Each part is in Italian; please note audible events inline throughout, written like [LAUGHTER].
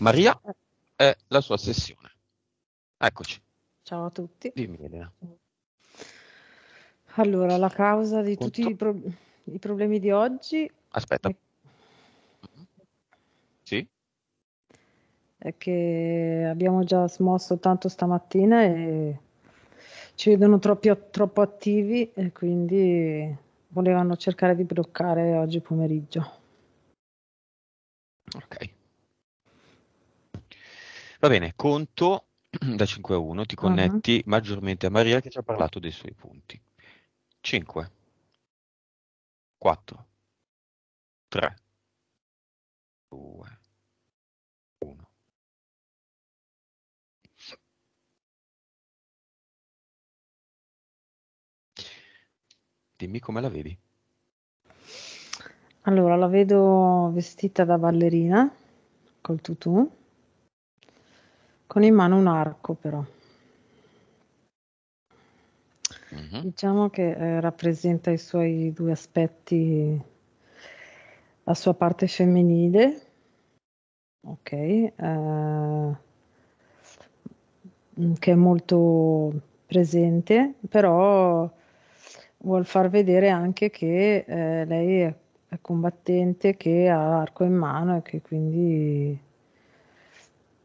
Maria e eh. la sua sessione. Eccoci. Ciao a tutti. Dimmi, Elena. Allora, la causa di Conto. tutti i, pro- i, problemi di oggi. Aspetta. È... Sì. È che abbiamo già smosso tanto stamattina e ci vedono troppi, troppo attivi e quindi volevano cercare di bloccare oggi pomeriggio. Ok. Va bene, conto [CLEARS THROAT] da 5 a 1, ti mhm. connetti uh-huh. maggiormente a Maria che ci ha parlato dei suoi punti. 5, 4, 3, 2, 1. Dimmi come la vedi. Allora, la vedo vestita da ballerina col tutù con in mano un arco però. Mm-hmm. Diciamo che eh, rappresenta i suoi due aspetti, la sua parte femminile, ok, eh, mm, che è molto presente, però vuol far vedere anche che eh, lei è, è combattente, che ha l'arco in mano e che quindi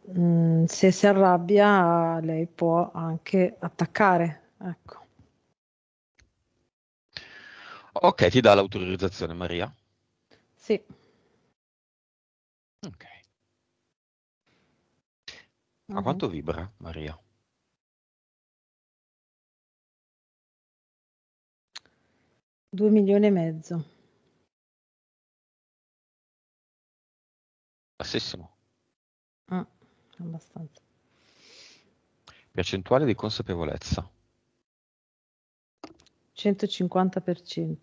Mm, se si arrabbia lei può anche attaccare. Ecco. Ok, ti dà l'autorizzazione Maria? Sì. Ok. Ma mm-hmm. quanto vibra Maria? Due milioni e mezzo. Bassissimo abbastanza. Percentuale di consapevolezza. 150%.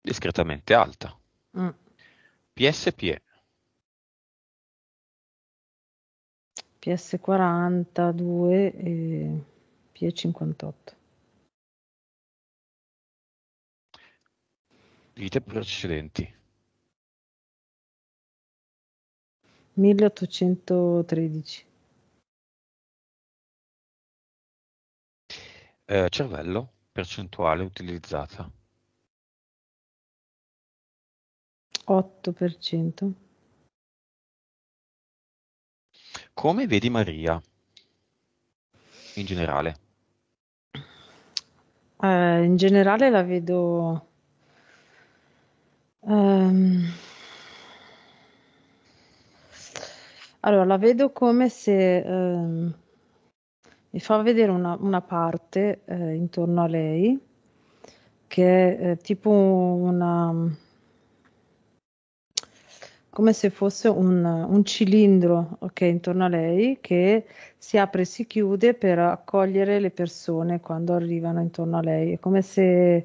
Discretamente alta. Mm. PSPE. PS42 e PE58. Vite precedenti. 1813. Eh, cervello, percentuale utilizzata. 8%. Come vedi Maria in generale? Eh, in generale la vedo... Um Allora, la vedo come se, ehm, mi fa vedere una, una parte eh, intorno a lei che è eh, tipo una, come se fosse un, un cilindro okay, intorno a lei che si apre e si chiude per accogliere le persone quando arrivano intorno a lei. È come se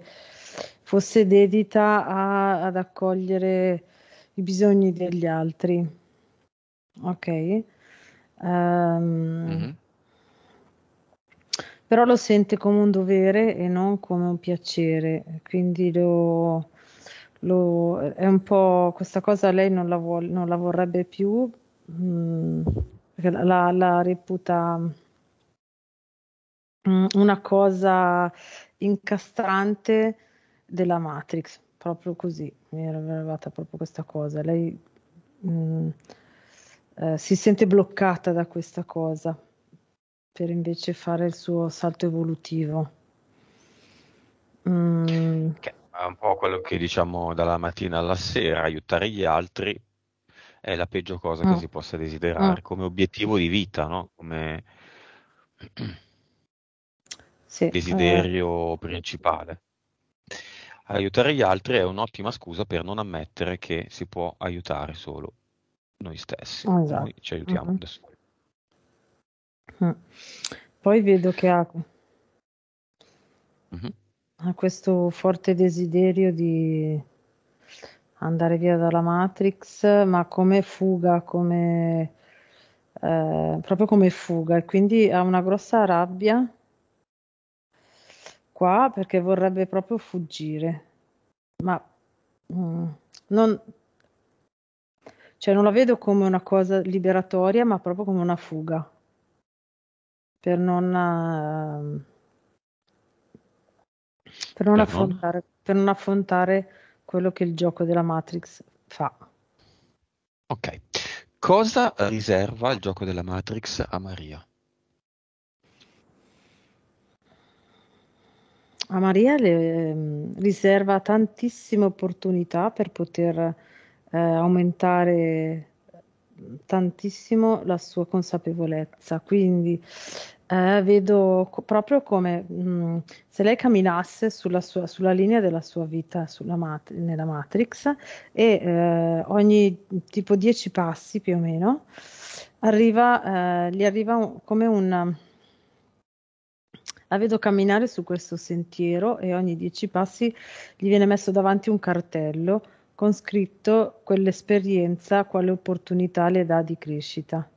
fosse dedita a, ad accogliere i bisogni degli altri. Ok. Ehm Mh-mh. però lo sente come un dovere e non come un piacere, quindi lo lo è un po' questa cosa lei non la vuol non la vorrebbe più, mhmm, la la reputa mm, una cosa incastrante della Matrix, proprio così. Mi era arrivata proprio questa cosa. Lei mhmm eh, si sente bloccata da questa cosa per invece fare il suo salto evolutivo. Mm. Che è un po' quello che diciamo dalla mattina alla sera, aiutare gli altri è la peggio cosa mm. che si possa desiderare mm. come obiettivo di vita, no? come [CLEARS THROAT] sì, desiderio eh. principale. Aiutare gli altri è un'ottima scusa per non ammettere che si può aiutare solo noi stessi, esatto. noi ci aiutiamo da soli. Mm. Poi vedo che ha, mm-hmm. ha, questo forte desiderio di andare via dalla Matrix, ma come fuga, come, eh, proprio come fuga, e quindi ha una grossa rabbia qua perché vorrebbe proprio fuggire, ma mm, non, cioè non la vedo come una cosa liberatoria, ma proprio come una fuga. Per non, ehm, per non, per affrontare, non? Per non affrontare quello che il gioco della Matrix fa. Ok. Cosa riserva il gioco della Matrix a Maria? a Maria le, ehm, riserva tantissime opportunità per poter eh, aumentare tantissimo la sua consapevolezza. Quindi eh, vedo co- proprio come mh, mm, se lei camminasse sulla, sua, sulla, linea della sua vita mat- nella Matrix e eh, ogni tipo 10 passi più o meno arriva, eh, gli arriva come un... La vedo camminare su questo sentiero e ogni dieci passi gli viene messo davanti un cartello con scritto quell'esperienza, quale opportunità le dà di crescita.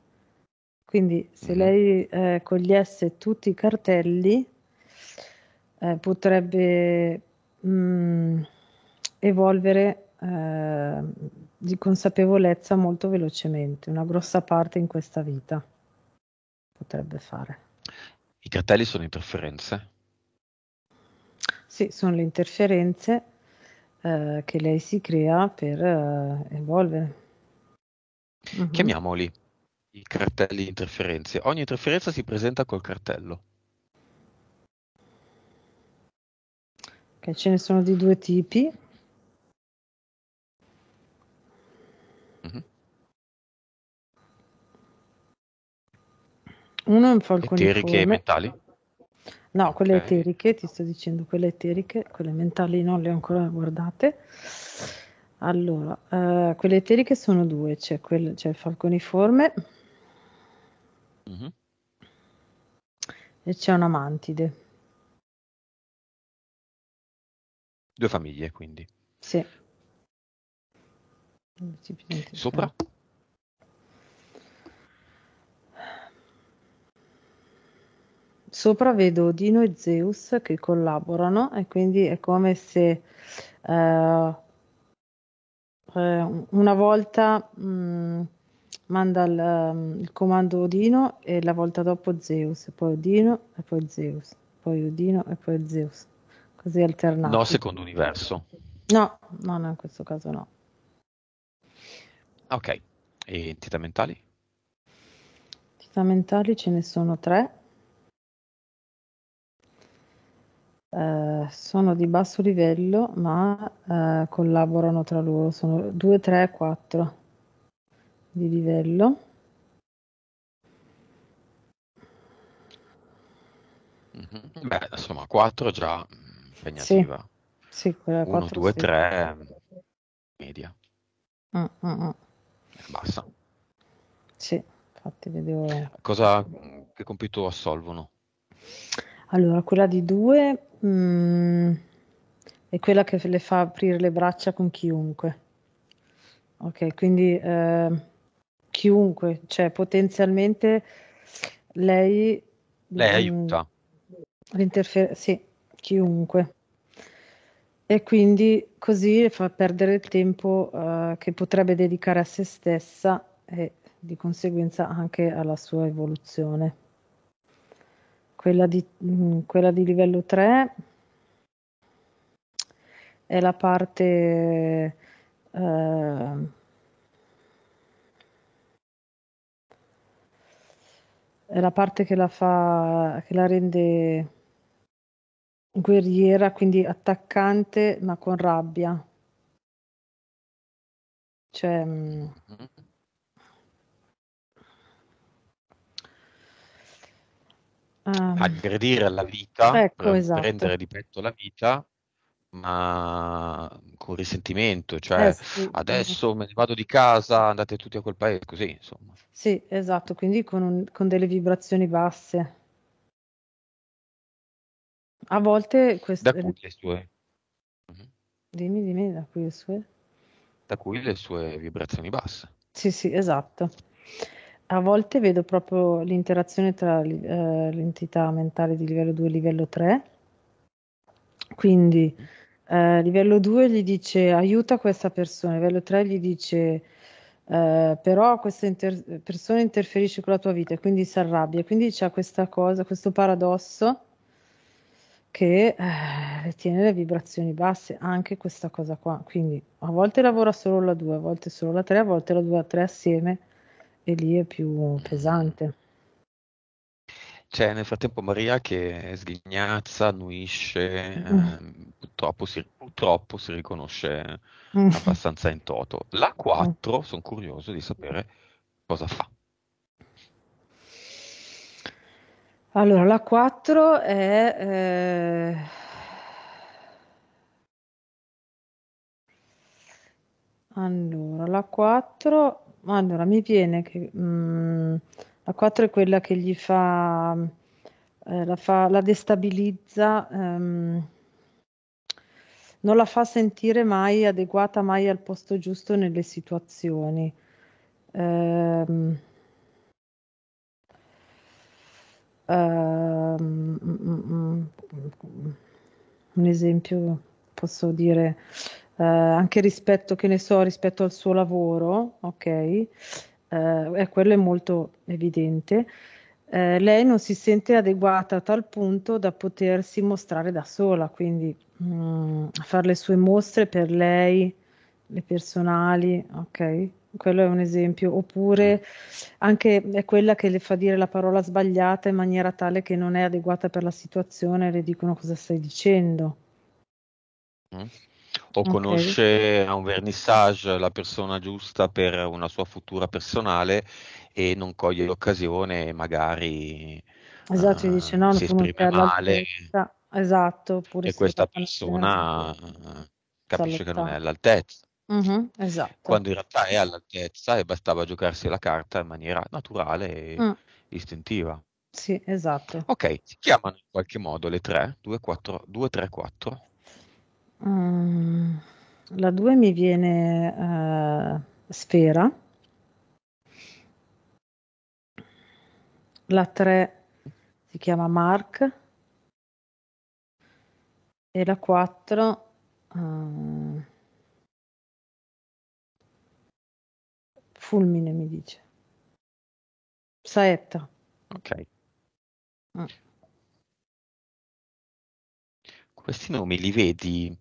Quindi se mm lei eh, cogliesse tutti i cartelli, eh, potrebbe mh, mm, evolvere eh, di consapevolezza molto velocemente, una grossa parte in questa vita potrebbe fare. I cartelli sono interferenze? Sì, sono le interferenze eh, che lei si crea per eh, evolvere. Uh-huh. Chiamiamoli i cartelli di interferenze. Ogni interferenza si presenta col cartello. Ok, ce ne sono di due tipi. Uh-huh. Uno è un falconiforme. Eteriche e metali? No, quelle okay. eteriche, ti sto dicendo, quelle eteriche, quelle mentali non le ho ancora guardate. Allora, uh, quelle eteriche sono due, c'è, quel, c'è il falconiforme mm-hmm. e c'è una mantide. Due famiglie, quindi. Sì. Sopra? Qua. sopra vedo Dino e Zeus che collaborano e quindi è come se uh, una volta mh, mm, manda il, mm, il, comando Odino e la volta dopo Zeus, poi Odino e poi Zeus, poi Odino e poi Zeus, così alternato. No, secondo universo. No, no, no, in questo caso no. Ok, e entità mentali? Entità mentali ce ne sono tre. Eh, sono di basso livello, ma eh, collaborano tra loro. Sono 2, 3, 4 di livello. Mm-hmm. Beh, insomma, 4 già mm, impegnativa. Sì, sì 1, 2, 3 media. Mm, mm, mm. Basta. Sì, infatti vedo... Cosa, che compito assolvono? Allora, quella di 2 Mm, è quella che le fa aprire le braccia con chiunque. Ok, quindi eh, chiunque, cioè potenzialmente lei... Lei mm, aiuta. L'interferenza, sì, chiunque. E quindi così fa perdere il tempo eh, che potrebbe dedicare a se stessa e di conseguenza anche alla sua evoluzione. Quella di, mh, mm, quella di livello 3 è la parte eh, è la parte che la fa che la rende guerriera, quindi attaccante ma con rabbia. Cioè, mm, mh, ah. aggredire la vita, ecco, esatto. prendere di petto la vita, ma con risentimento, cioè eh sì, adesso esatto. me ne vado di casa, andate tutti a quel paese, così insomma. Sì, esatto, quindi con, un, con delle vibrazioni basse. A volte questo... Da cui le sue... Mm-hmm. Dimmi, dimmi, da cui le sue... Da cui le sue vibrazioni basse. Sì, sì, esatto. A volte vedo proprio l'interazione tra l eh, l'entità mentale di livello 2 e livello 3. Quindi, ehm, livello 2 gli dice aiuta questa persona, livello 3 gli dice eh, però questa inter persona interferisce con la tua vita e quindi si arrabbia. Quindi c'è questa cosa, questo paradosso che eh, tiene le vibrazioni basse, anche questa cosa qua. Quindi a volte lavora solo la 2, a volte solo la 3, a volte la 2 e la 3 assieme e lì è più pesante. C'è cioè, nel frattempo Maria che sghignazza, annuisce, mm. eh, [LAUGHS] purtroppo, si, purtroppo, si, riconosce mm. [LAUGHS] abbastanza in toto. La 4, mm. sono curioso di sapere cosa fa. Allora, la 4 è... Eh... Allora, la 4 allora, mi viene che mm, la 4 è quella che gli fa, eh, la, fa la, destabilizza, ehm, non la fa sentire mai adeguata, mai al posto giusto nelle situazioni. Ehm, ehm, mm, mm, mm, un esempio posso dire eh, anche rispetto, che ne so, rispetto al suo lavoro, ok? Eh, eh, quello è molto evidente. Eh, lei non si sente adeguata a tal punto da potersi mostrare da sola, quindi mh, mm, fare le sue mostre per lei, le personali, ok? Quello è un esempio. Oppure anche è quella che le fa dire la parola sbagliata in maniera tale che non è adeguata per la situazione, le dicono cosa stai dicendo. Mm o okay. conosce a un vernissage la persona giusta per una sua futura personale e non coglie l'occasione e magari esatto, uh, dice, no, si esprime male. Esatto, e questa persona eh, capisce che non è all'altezza. Mm-hmm, esatto. Quando in realtà è all'altezza e bastava giocarsi la carta in maniera naturale e mm. istintiva. Sì, esatto. Ok, si chiamano in qualche modo le 3, 2, 4, 2, 3, 4. Mm, la 2 mi viene, ehm, Sfera. La 3 si chiama Mark. E la 4, uhm eh, Fulmine mi dice. Saetta. Okay. Mh. Mm. Questi nomi li vedi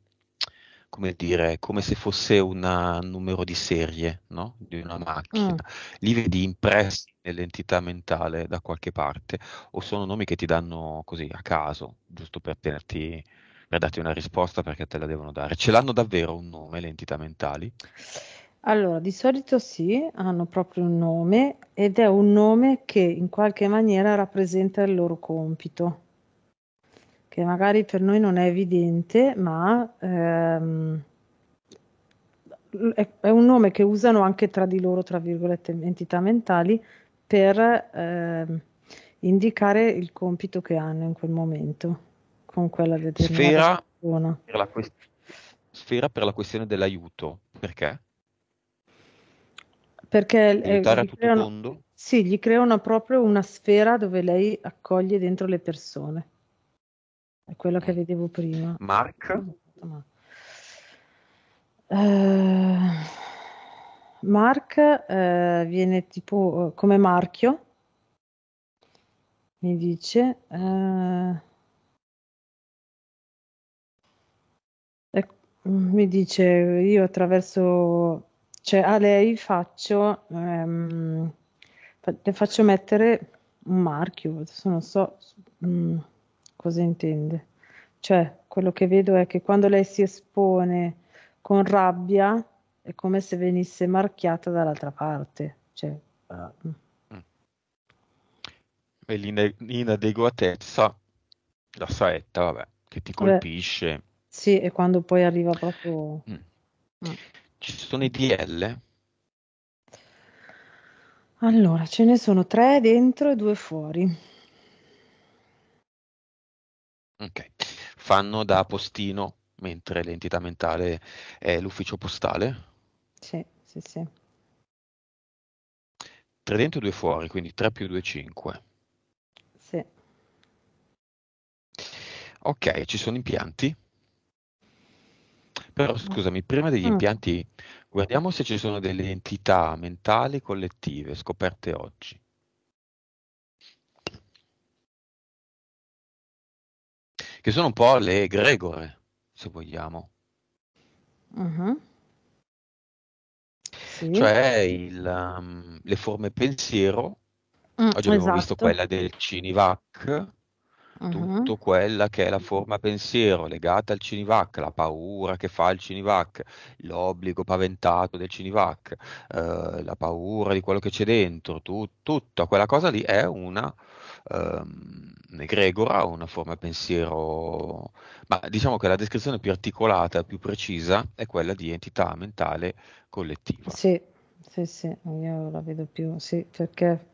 come dire, come se fosse un numero di serie no? di una macchina, mm. li vedi impressi nell'entità mentale da qualche parte, o sono nomi che ti danno così a caso, giusto per tenerti per darti una risposta perché te la devono dare. Ce l'hanno davvero un nome le entità mentali? Allora, di solito sì, hanno proprio un nome ed è un nome che in qualche maniera rappresenta il loro compito che magari per noi non è evidente, ma ehm, è, è, un nome che usano anche tra di loro, tra virgolette, entità mentali per ehm, indicare il compito che hanno in quel momento con quella determinata sfera persona. Per la que- sfera per la questione dell'aiuto, perché? Perché eh, aiutare eh, a creano, Sì, gli creano proprio una sfera dove lei accoglie dentro le persone. È quella che mm. vedevo prima. Mark? Uh, Mark uh, viene tipo uh, come marchio, mi dice. E, mm, mi dice io attraverso, cioè a lei faccio, um, fa, le faccio mettere un marchio, adesso non so. Um, cosa intende. Cioè, quello che vedo è che quando lei si espone con rabbia è come se venisse marchiata dall'altra parte. Cioè, ah. Mm. Mm. E l'inadeguatezza, la saetta, vabbè, che ti eh. colpisce. Beh, sì, e quando poi arriva proprio... Mm. Ah. Ci sono i DL? Allora, ce ne sono tre dentro e due fuori. Okay. Fanno da postino, mentre l'entità mentale è l'ufficio postale? Sì, sì, sì. 3 dentro e 2 fuori, quindi 3 più 2 5. Sì. Ok, ci sono impianti? Però mm. scusami, prima degli mm. impianti, guardiamo se ci sono delle entità mentali collettive scoperte oggi. che sono un po' le egregore, se vogliamo. Uh-huh. Sì. Cioè il, um, le forme pensiero, mm, oggi abbiamo esatto. visto quella del Cinivac, uh-huh. tutto quella che è la forma pensiero legata al Cinivac, la paura che fa il Cinivac, l'obbligo paventato del Cinivac, eh, la paura di quello che c'è dentro, tu, tutta quella cosa lì è una ehm, egregora, una forma pensiero, ma diciamo che la descrizione più articolata, più precisa è quella di entità mentale collettiva. Sì, sì, sì, io la vedo più, sì, perché,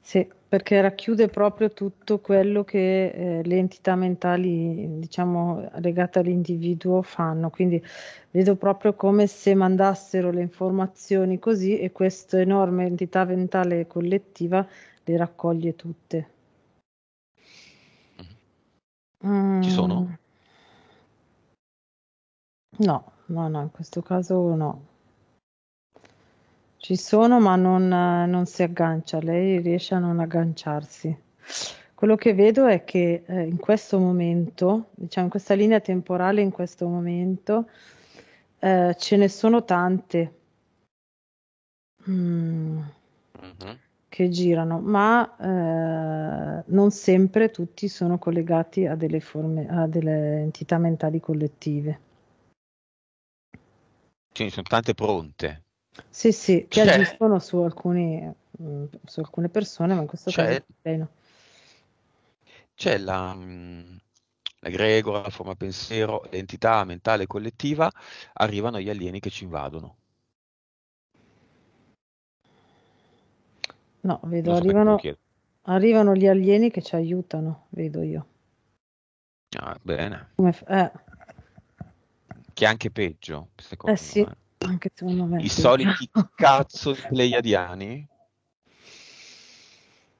sì, perché racchiude proprio tutto quello che eh, le entità mentali, diciamo, legate all'individuo fanno, quindi vedo proprio come se mandassero le informazioni così e questa enorme entità mentale collettiva le raccoglie tutte. Mm. Ci sono? Mm. No, no, no, in questo caso no. Ci sono, ma non, non si aggancia, lei riesce a non agganciarsi. Quello che vedo è che eh, in questo momento, diciamo in questa linea temporale, in questo momento, eh, ce ne sono tante. Mm. Mm-hmm che girano, ma eh, non sempre tutti sono collegati a delle, forme, a delle entità mentali collettive. Ce ne sono tante pronte. Sì, sì, che cioè, agiscono su, alcuni, mm, su, alcune persone, ma in questo cioè, caso C'è la, mh, mm, la gregora, la forma pensiero, l'entità mentale collettiva, arrivano gli alieni che ci invadono. No, vedo, arrivano, arrivano, gli alieni che ci aiutano, vedo io. Ah, bene. F- eh. Che è anche peggio, secondo eh, me. Sì, anche secondo me. I soliti [LAUGHS] cazzo di pleiadiani.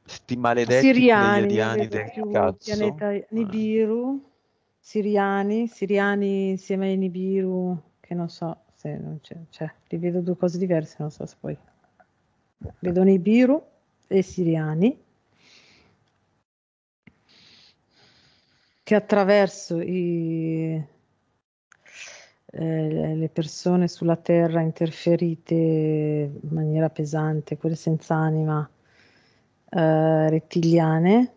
Sti maledetti siriani, pleiadiani del più, cazzo. Pianeta eh. Nibiru, siriani, siriani insieme ai Nibiru, che non so se non c'è, cioè, li vedo due cose diverse, non so se poi... Vedo Nibiru e siriani che attraverso i, eh, le persone sulla terra interferite in maniera pesante, quelle senza anima eh, rettiliane,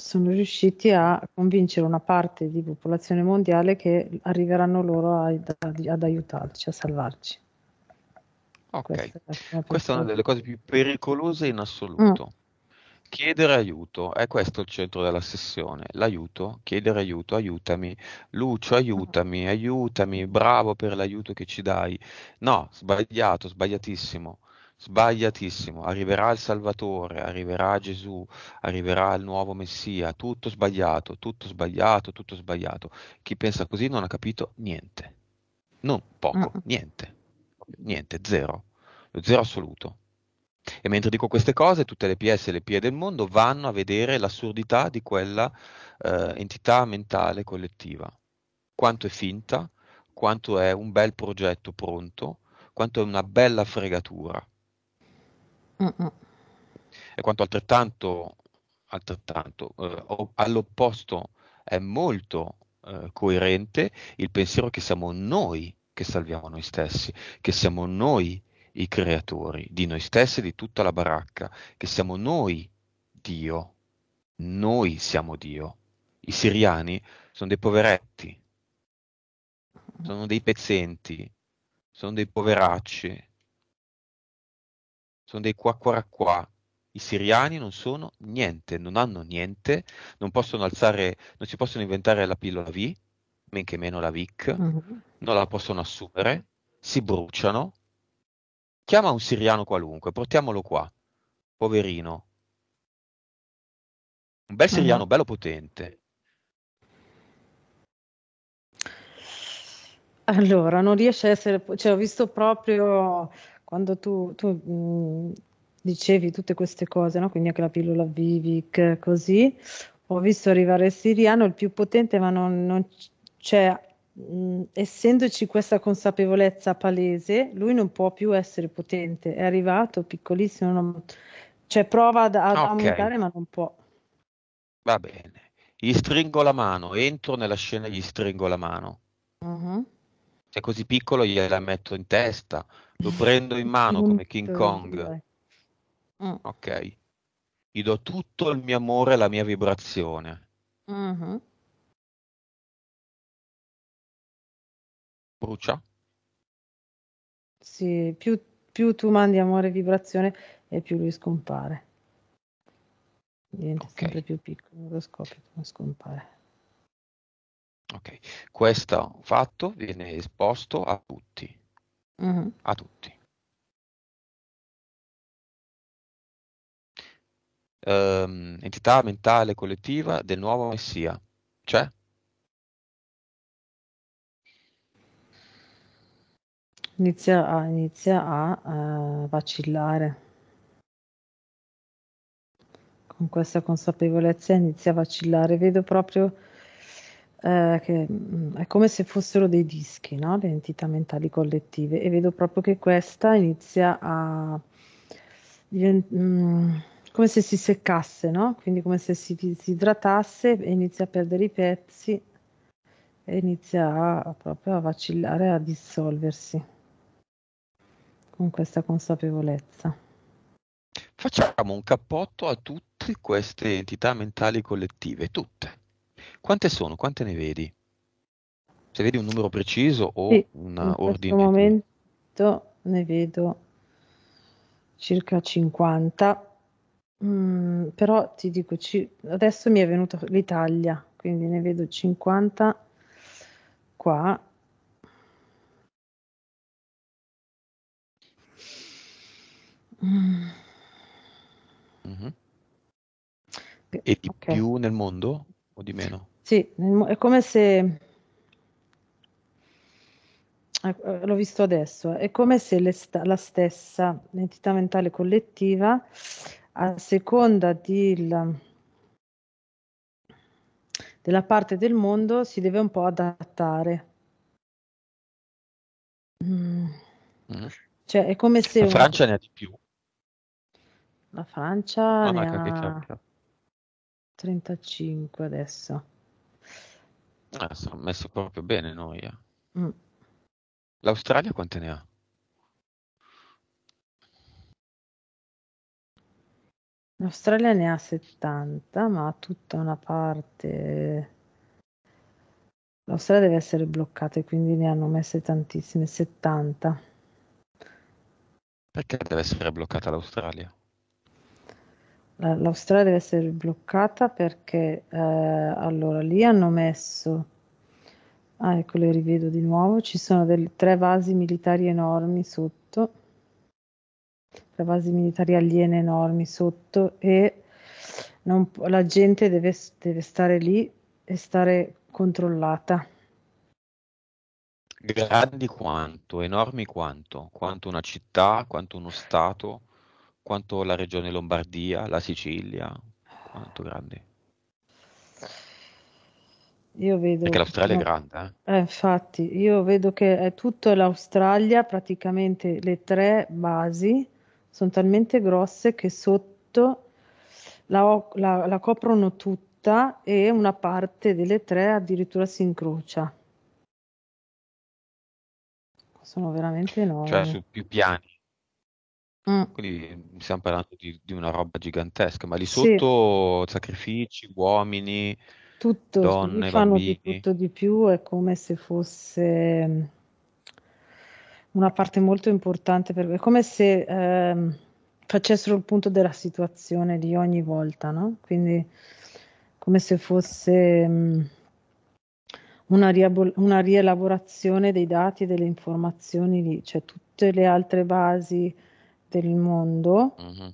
sono riusciti a convincere una parte di popolazione mondiale che arriveranno loro ad, ad aiutarci, a salvarci. Ok, questa, è una delle cose più pericolose in assoluto. Mm. Chiedere aiuto, è questo il centro della sessione, l'aiuto, chiedere aiuto, aiutami, Lucio aiutami, mm. aiutami, bravo per l'aiuto che ci dai. No, sbagliato, sbagliatissimo, sbagliatissimo, arriverà il Salvatore, arriverà Gesù, arriverà il nuovo Messia, tutto sbagliato, tutto sbagliato, tutto sbagliato. Chi pensa così non ha capito niente, non poco, niente niente, zero, lo zero assoluto. E mentre dico queste cose, tutte le PS e le PE del mondo vanno a vedere l'assurdità di quella eh, entità mentale collettiva. Quanto è finta, quanto è un bel progetto pronto, quanto è una bella fregatura. Mm-mm. E quanto altrettanto, altrettanto eh, all'opposto è molto eh, coerente il pensiero che siamo noi che salviamo noi stessi, che siamo noi i creatori di noi stessi e di tutta la baracca, che siamo noi Dio, noi siamo Dio. I siriani sono dei poveretti, sono dei pezzenti, sono dei poveracci, sono dei qua qua qua. I siriani non sono niente, non hanno niente, non possono alzare, non si possono inventare la pillola V, men che meno la VIC, uh-huh. non la possono assumere, si bruciano. Chiama un siriano qualunque, portiamolo qua, poverino. Un bel siriano, uh-huh. bello potente. Allora, non riesce a essere, cioè ho visto proprio quando tu, tu mh, mm, dicevi tutte queste cose, no? quindi anche la pillola Vivic, così, ho visto arrivare il siriano, il più potente, ma non, non, cioè mh, mm, essendoci questa consapevolezza palese, lui non può più essere potente, è arrivato piccolissimo, non, cioè prova ad, ad okay. aumentare ma non può. Va bene, gli stringo la mano, entro nella scena e gli stringo la mano. Uh-huh. Se è così piccolo gliela metto in testa, lo prendo in mano come King Kong. Mm. Ok, gli do tutto il mio amore e la mia vibrazione. Uh-huh. Brucia? Sì, più, più tu mandi amore e vibrazione e più lui scompare. Diventa okay. sempre più piccolo lo scoppio, come scompare. Ok, questo fatto viene esposto a tutti. Uh-huh. A tutti. Um, entità mentale collettiva del nuovo messia, cioè inizia a, inizia a uh, vacillare. Con questa consapevolezza inizia a vacillare. Vedo proprio eh, che mm, è come se fossero dei dischi, no? le entità mentali collettive, e vedo proprio che questa inizia a divent- mh, mm, come se si seccasse, no? quindi come se si disidratasse e inizia a perdere i pezzi e inizia a, proprio a vacillare, a dissolversi con questa consapevolezza. Facciamo un cappotto a tutte queste entità mentali collettive, tutte. Quante sono? Quante ne vedi? Se vedi un numero preciso o sì, un ordine? In momento ne vedo circa 50, mm, però ti dico, ci, adesso mi è venuta l'Italia, quindi ne vedo 50 qua Mm-hmm. E di okay. più nel mondo o di meno? Sì, è come se eh, eh, l'ho visto adesso, eh, è come se le, la stessa entità mentale collettiva, a seconda di la, della parte del mondo, si deve un po' adattare. Mm. Mm-hmm. Cioè, è come se... In Francia una... ne ha di più. La Francia ah, ne ha 35 adesso. Ah, eh, sono messo proprio bene noi. eh. Mm. L'Australia quante ne ha? L'Australia ne ha 70, ma ha tutta una parte. L'Australia deve essere bloccata e quindi ne hanno messe tantissime, 70. Perché deve essere bloccata l'Australia? L'Australia deve essere bloccata perché eh, allora lì hanno messo, ah ecco le rivedo di nuovo, ci sono del, tre vasi militari enormi sotto, tre vasi militari aliene enormi sotto e non, la gente deve, deve stare lì e stare controllata. Grandi quanto, enormi quanto, quanto una città, quanto uno Stato quanto la regione Lombardia, la Sicilia, quanto grandi. Io vedo Perché l'Australia no, è grande. Eh? Eh, infatti, io vedo che è tutta l'Australia, praticamente le tre basi sono talmente grosse che sotto la, la, la coprono tutta e una parte delle tre addirittura si incrocia. Sono veramente cioè, enormi. Cioè su più piani. Mm. Quindi mm, stiamo parlando di di una roba gigantesca, ma lì Sì. sotto sacrifici, uomini, Tutto, s lì donne, fanno di bambini. tutto di più, è come se fosse, mm, una parte molto importante per è come se, ehm, facessero il punto della situazione di ogni volta, no, quindi come se fosse, mhmm una riabol una rielaborazione dei dati e delle informazioni lì. cioè tutte le altre basi del mondo mm-hmm.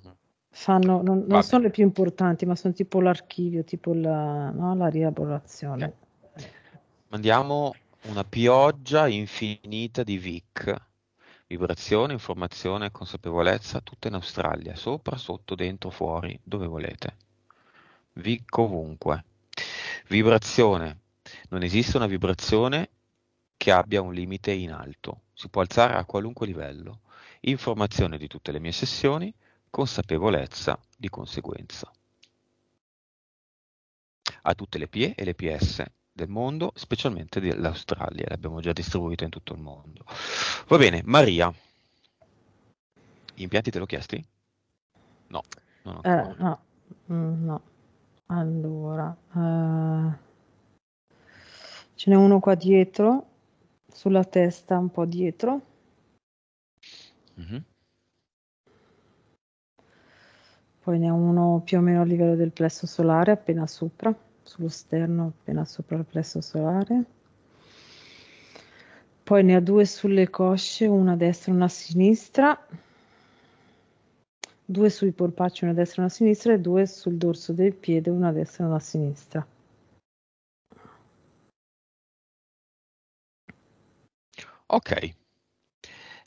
fanno, non, non sono le più importanti, ma sono tipo l'archivio, tipo la, no, la rielaborazione. Okay. Mandiamo una pioggia infinita di Vic. Vibrazione, informazione, consapevolezza, tutta in Australia, sopra, sotto, dentro, fuori, dove volete. Vic ovunque. Vibrazione. Non esiste una vibrazione che abbia un limite in alto. Si può alzare a qualunque livello informazione di tutte le mie sessioni, consapevolezza di conseguenza. A tutte le PE e le PS del mondo, specialmente dell'Australia, l'abbiamo già distribuita in tutto il mondo. Va bene, Maria, gli impianti te l'ho chiesti? No. Eh, no, eh, mm, no, no. Allora, eh, ce n'è uno qua dietro, sulla testa un po' dietro. Mh-mh. Poi ne ho uno più o meno a livello del plesso solare, appena sopra, sullo sterno, appena sopra il plesso solare. Poi ne ha due sulle cosce, una a destra e una a sinistra. Due sui polpacci, una a destra e una a sinistra e due sul dorso del piede, una a destra e una a sinistra. Ok.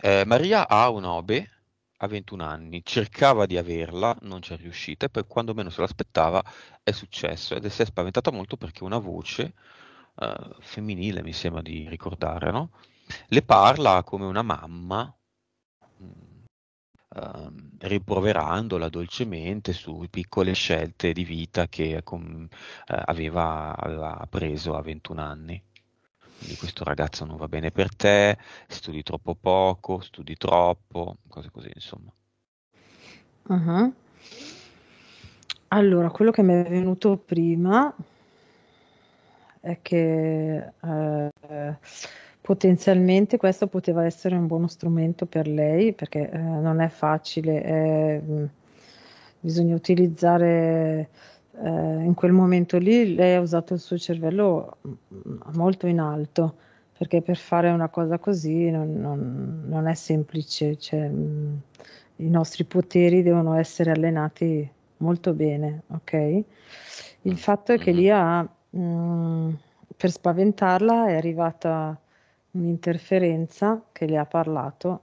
Eh, Maria ha un'obe a 21 anni, cercava di averla, non ci è riuscita e poi quando meno se l'aspettava è successo ed è si è spaventata molto perché una voce eh, femminile, mi sembra di ricordare, no? le parla come una mamma, eh, riproverandola dolcemente su piccole scelte di vita che eh, com- eh, aveva, aveva preso a 21 anni quindi questo ragazzo non va bene per te, studi troppo poco, studi troppo, cose così insomma. Uh-huh. Allora, quello che mi è venuto prima è che eh, potenzialmente questo poteva essere un buono strumento per lei perché eh, non è facile, è, mm, bisogna utilizzare eh, in quel momento lì lei ha usato il suo cervello mm, molto in alto, perché per fare una cosa così non, non, non è semplice, cioè, mh, mm, i nostri poteri devono essere allenati molto bene, ok? Il mm. fatto è che mm-hmm. lì ha, mh, per spaventarla è arrivata un'interferenza che le ha parlato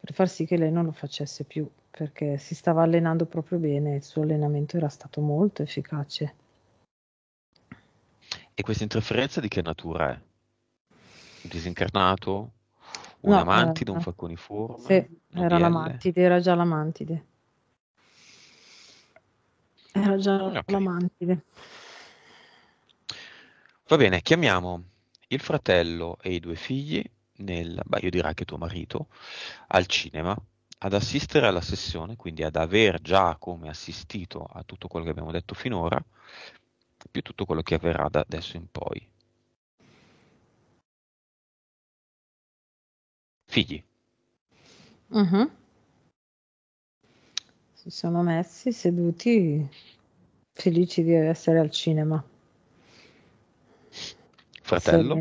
per far sì che lei non lo facesse più perché si stava allenando proprio bene, il suo allenamento era stato molto efficace. E questa interferenza di che natura è? Un disincarnato? Un no, amantide? Era, un falconiforme? Sì, era DL. l'amantide, era già l'amantide. Era già okay. l'amantide. Va bene, chiamiamo il fratello e i due figli, nel, beh, io direi anche tuo marito, al cinema ad assistere alla sessione, quindi ad aver già come assistito a tutto quello che abbiamo detto finora, più tutto quello che avverrà da adesso in poi. Figli. Uh-huh. Si sono messi seduti, felici di essere al cinema. Fratello?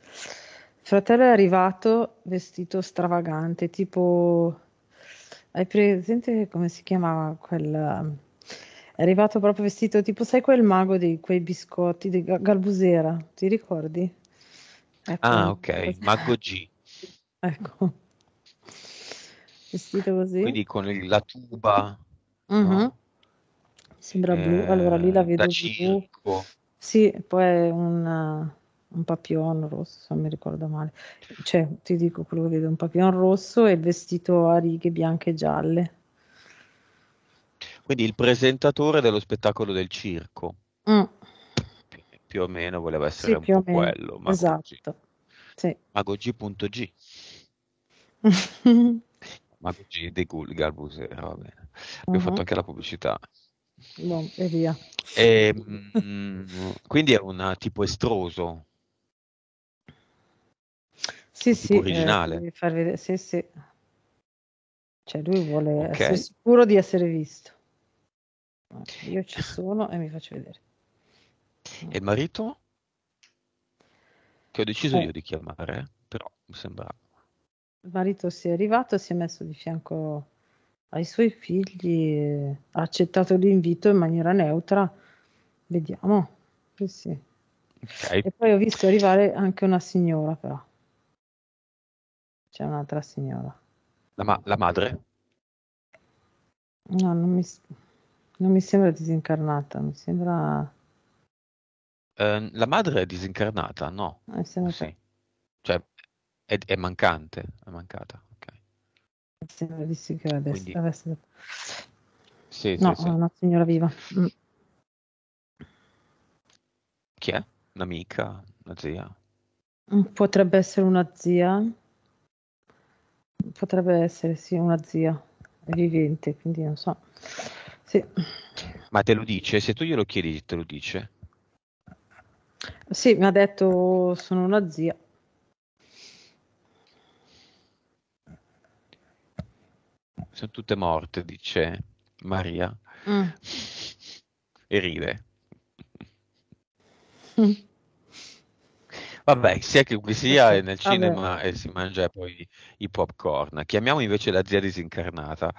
Sì. Fratello è arrivato vestito stravagante, tipo hai presente come si chiamava quel... È arrivato proprio vestito tipo, sai quel mago di quei biscotti di Galbusera, ti ricordi? Ecco, ah, ok, Mago G. [LAUGHS] Ecco. Vestito così. Quindi con il, la tuba. Mm-hmm. No? Sembra eh, blu, allora lì la eh, vedo da blu. Circo. Sì, poi è un un papillon rosso, se non mi ricordo male, cioè ti dico quello che vedo, un papillon rosso e il vestito a righe bianche e gialle. Quindi il presentatore dello spettacolo del circo. Mm. Pi- più o meno voleva essere sì, un po' meno. quello. Mago esatto. Sì. Magogi.g. [LAUGHS] Magogi dei Gulgarbus, eh, va bene. Abbiamo uh-huh. fatto anche la pubblicità. No, boh, e via. E, mm, [LAUGHS] quindi è un tipo estroso, sì, sì, eh, originale. Eh, far vedere. Sì, sì. Cioè lui vuole okay. essere sicuro di essere visto. Io ci sono e mi faccio vedere. E il marito? Che ho deciso eh. io di chiamare, eh, però mi sembra... Il marito si è arrivato, si è messo di fianco ai suoi figli, ha accettato l'invito in maniera neutra. Vediamo. Sì, sì. Okay. E poi ho visto arrivare anche una signora, però. C'è un'altra signora. La, ma- la madre? No, non mi, non mi, sembra disincarnata, mi sembra... Eh, la madre è disincarnata, no? Eh, sembra sì. Che... Cioè, è, è, mancante, è mancata, ok. Mi sembra di sì che Quindi... adesso... Sì, no, sì, è una signora viva. Mm. Chi è? Un'amica? Una zia? Mm, potrebbe essere una zia. Potrebbe essere, sì, una zia vivente, quindi non so. Sì. Ma te lo dice? Se tu glielo chiedi, te lo dice? Sì, mi ha detto sono una zia. Sono tutte morte, dice Maria. Mm. E ride. Mm. Vabbè, mm. sia che si è eh, nel ah, cinema e eh, si mangia poi i popcorn. Chiamiamo invece la zia disincarnata,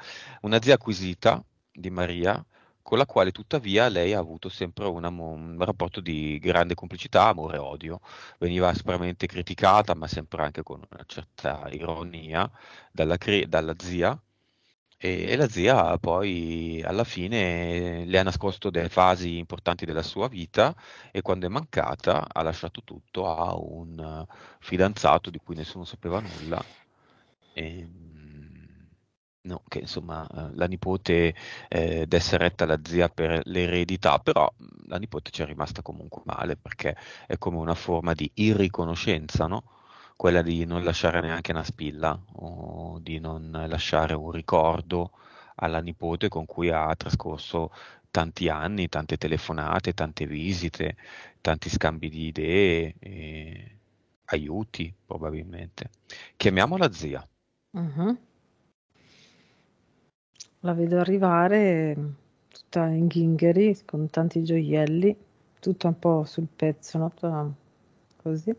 una zia acquisita di Maria, con la quale tuttavia lei ha avuto sempre una, un rapporto di grande complicità, amore e odio. Veniva aspramente criticata, ma sempre anche con una certa ironia, dalla, cre- dalla zia, e, e, la zia poi alla fine le ha nascosto delle fasi importanti della sua vita e quando è mancata ha lasciato tutto a un fidanzato di cui nessuno sapeva nulla. E, ehm, no, che insomma eh, la nipote eh, desse retta alla zia per l'eredità, però mm, la nipote ci è rimasta comunque male perché è come una forma di irriconoscenza, no? quella di non lasciare neanche una spilla o di non lasciare un ricordo alla nipote con cui ha trascorso tanti anni, tante telefonate, tante visite, tanti scambi di idee, e aiuti probabilmente. Chiamiamola zia. Uh-huh. La vedo arrivare tutta in gingheri, con tanti gioielli, tutta un po' sul pezzo, no? così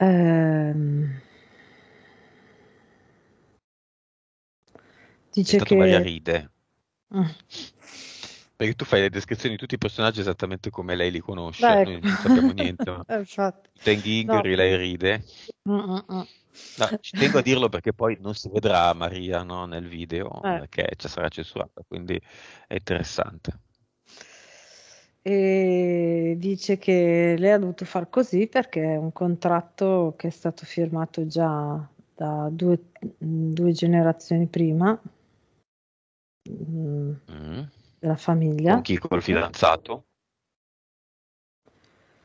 Ehm. Dice che... Maria ride. Mm. Perché tu fai le descrizioni di tutti i personaggi esattamente come lei li conosce, Beh, noi non sappiamo niente. No? [LAUGHS] Eh, infatti. Tenghi no. lei ride. Mm, mm, no, ci tengo a dirlo perché poi non si vedrà Maria nel video, eh. perché sarà censurata, quindi è interessante e dice che lei ha dovuto far così perché è un contratto che è stato firmato già da due, mm, due generazioni prima mm. mm. della famiglia. Con chi? Col fidanzato?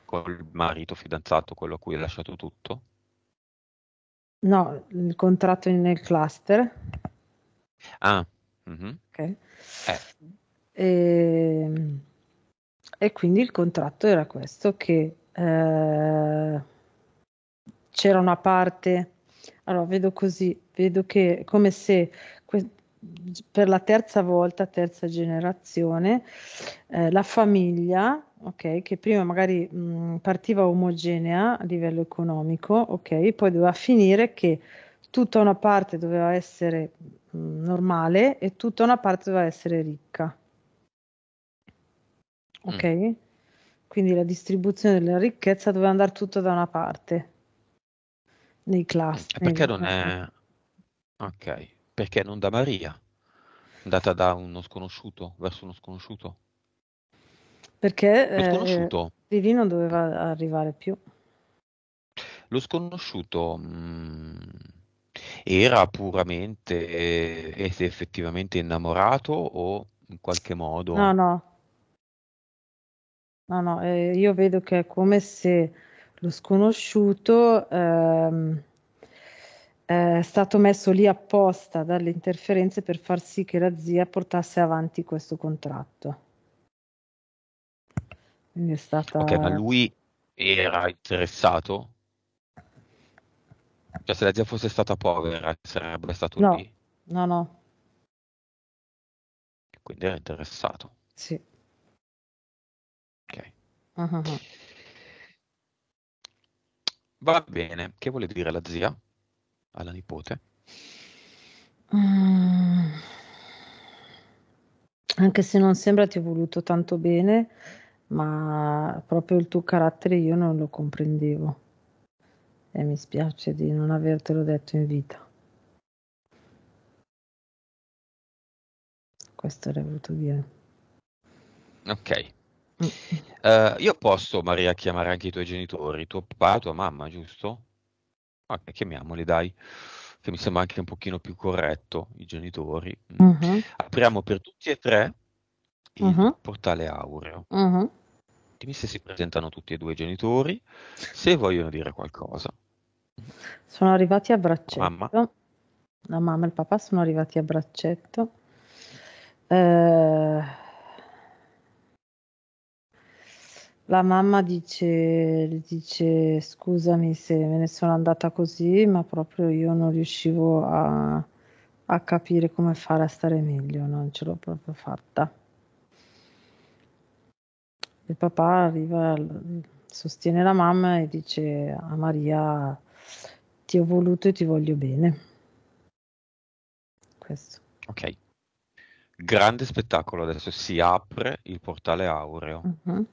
Col marito fidanzato, quello a cui ha lasciato tutto? No, il contratto nel cluster. Ah, mm-hmm. ok. Eh. E ehm, e quindi il contratto era questo che eh, c'era una parte, allora vedo così, vedo che come se que- per la terza volta, terza generazione, eh, la famiglia, ok che prima magari mh, partiva omogenea a livello economico, ok poi doveva finire che tutta una parte doveva essere mh, normale e tutta una parte doveva essere ricca. Mm. ok? Mm. Quindi la distribuzione della ricchezza doveva andare tutta da una parte, nei cluster. E perché non è... Ok, perché non da Maria? Andata da uno sconosciuto, verso uno sconosciuto? Perché eh, sconosciuto. Eh, di lì non doveva arrivare più. Lo sconosciuto... Mh, mm, era puramente eh, effettivamente innamorato o in qualche modo. No, no, No, no, eh, io vedo che è come se lo sconosciuto ehm, è stato messo lì apposta dalle interferenze per far sì che la zia portasse avanti questo contratto. Quindi è stata... Ok, ma lui era interessato? Cioè se la zia fosse stata povera sarebbe stato no, lì? No, no. Quindi era interessato? Sì. Ah, ah, Va bene, che vuole dire la zia alla nipote? Mm. Anche se non sembra ti ho voluto tanto bene, ma proprio il tuo carattere io non lo comprendevo e mi spiace di non avertelo detto in vita. Questo era voluto dire. Ok. Uh, io posso, Maria, chiamare anche i tuoi genitori, tuo papà, tua mamma, giusto? Ok, chiamiamoli, dai, che mi sembra anche un pochino più corretto, i genitori. Uh-huh. Apriamo per tutti e tre il uh-huh. portale aureo. Uh-huh. Dimmi se si presentano tutti e due i genitori, se vogliono dire qualcosa. Sono arrivati a braccetto. Mamma. La mamma e il papà sono arrivati a braccetto. Eh... la mamma dice, dice scusami se me ne sono andata così, ma proprio io non riuscivo a, a capire come fare a stare meglio, non ce l'ho proprio fatta. Il papà arriva, sostiene la mamma e dice a Maria ti ho voluto e ti voglio bene. Questo. Ok. Grande spettacolo, adesso si apre il portale aureo. Uh-huh.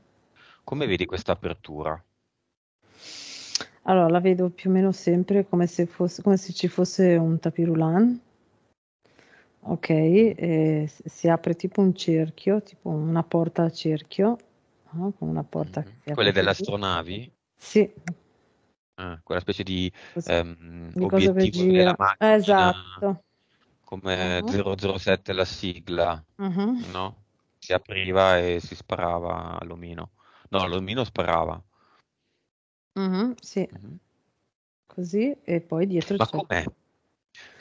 Come vedi questa apertura? Allora, la vedo più o meno sempre come se, fosse, come se ci fosse un tapirulan, ok, e si apre tipo un cerchio, tipo una porta a cerchio, no? con una porta mm-hmm. Quelle delle astronavi? Sì. Ah, quella specie di, ehm, di obiettivo della macchina. Esatto. Come uh-huh. Mhm. 007 la sigla, uh-huh. no? Si apriva e si sparava all'omino. No, l'omino sparava. Uh-huh, sì. Uh-huh. Così e poi dietro Ma c'è... com'è?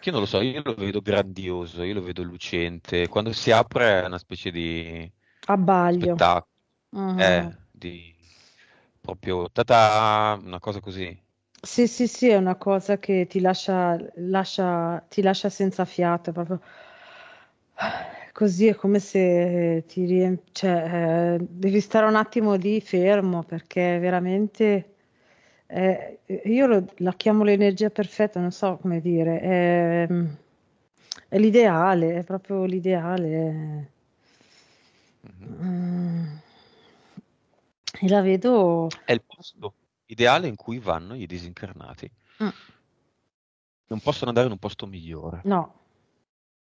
Che non lo so, io lo vedo grandioso, io lo vedo lucente. Quando si apre è una specie di abbaglio. Spettacolo. Uh-huh. Eh, di proprio tata, una cosa così. Sì, sì, sì, è una cosa che ti lascia, lascia, ti lascia senza fiato, proprio così è come se eh, ti riempi, cioè, eh, devi stare un attimo lì fermo perché veramente eh, io lo, la chiamo l'energia perfetta, non so come dire, è, è l'ideale, è proprio l'ideale. Mm-hmm. E la vedo. È il posto ideale in cui vanno i disincarnati. Mm. Non possono andare in un posto migliore. No,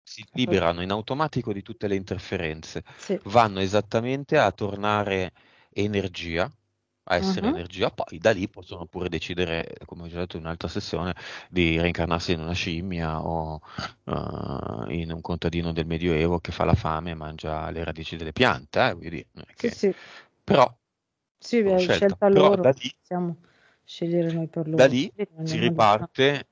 si eh, liberano in automatico di tutte le interferenze, sì. vanno esattamente a tornare energia, a essere uh-huh. energia, poi da lì possono pure decidere, come ho già detto in un'altra sessione, di reincarnarsi in una scimmia o uh, in un contadino del Medioevo che fa la fame e mangia le radici delle piante, eh, dire. Che... Sì, sì. Però, sì, scelta, scelta loro, lì, possiamo scegliere noi per loro. Da lì si riparte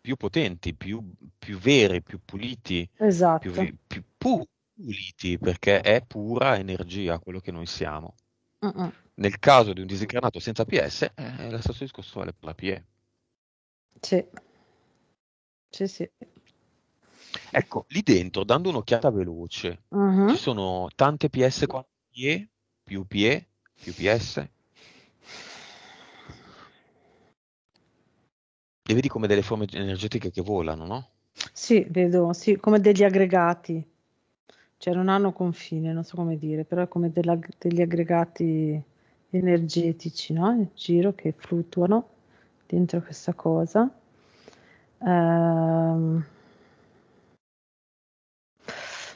più potenti, più, più veri, più puliti, esatto. più, più, puliti, perché è pura energia quello che noi siamo. Uh-uh. Nel caso di un disincarnato senza PS, eh, è lo stesso discorso vale per la PE. Sì. Sì, sì. Ecco, lì dentro, dando un'occhiata veloce, uh-huh. ci mm-hmm. sono tante PS qua, PE, più PE, più PS, le vedi come delle forme energetiche che volano, no? Sì, vedo, sì, come degli aggregati, cioè non hanno confine, non so come dire, però è come della, degli aggregati energetici, no? In giro che fluttuano dentro questa cosa. Ehm...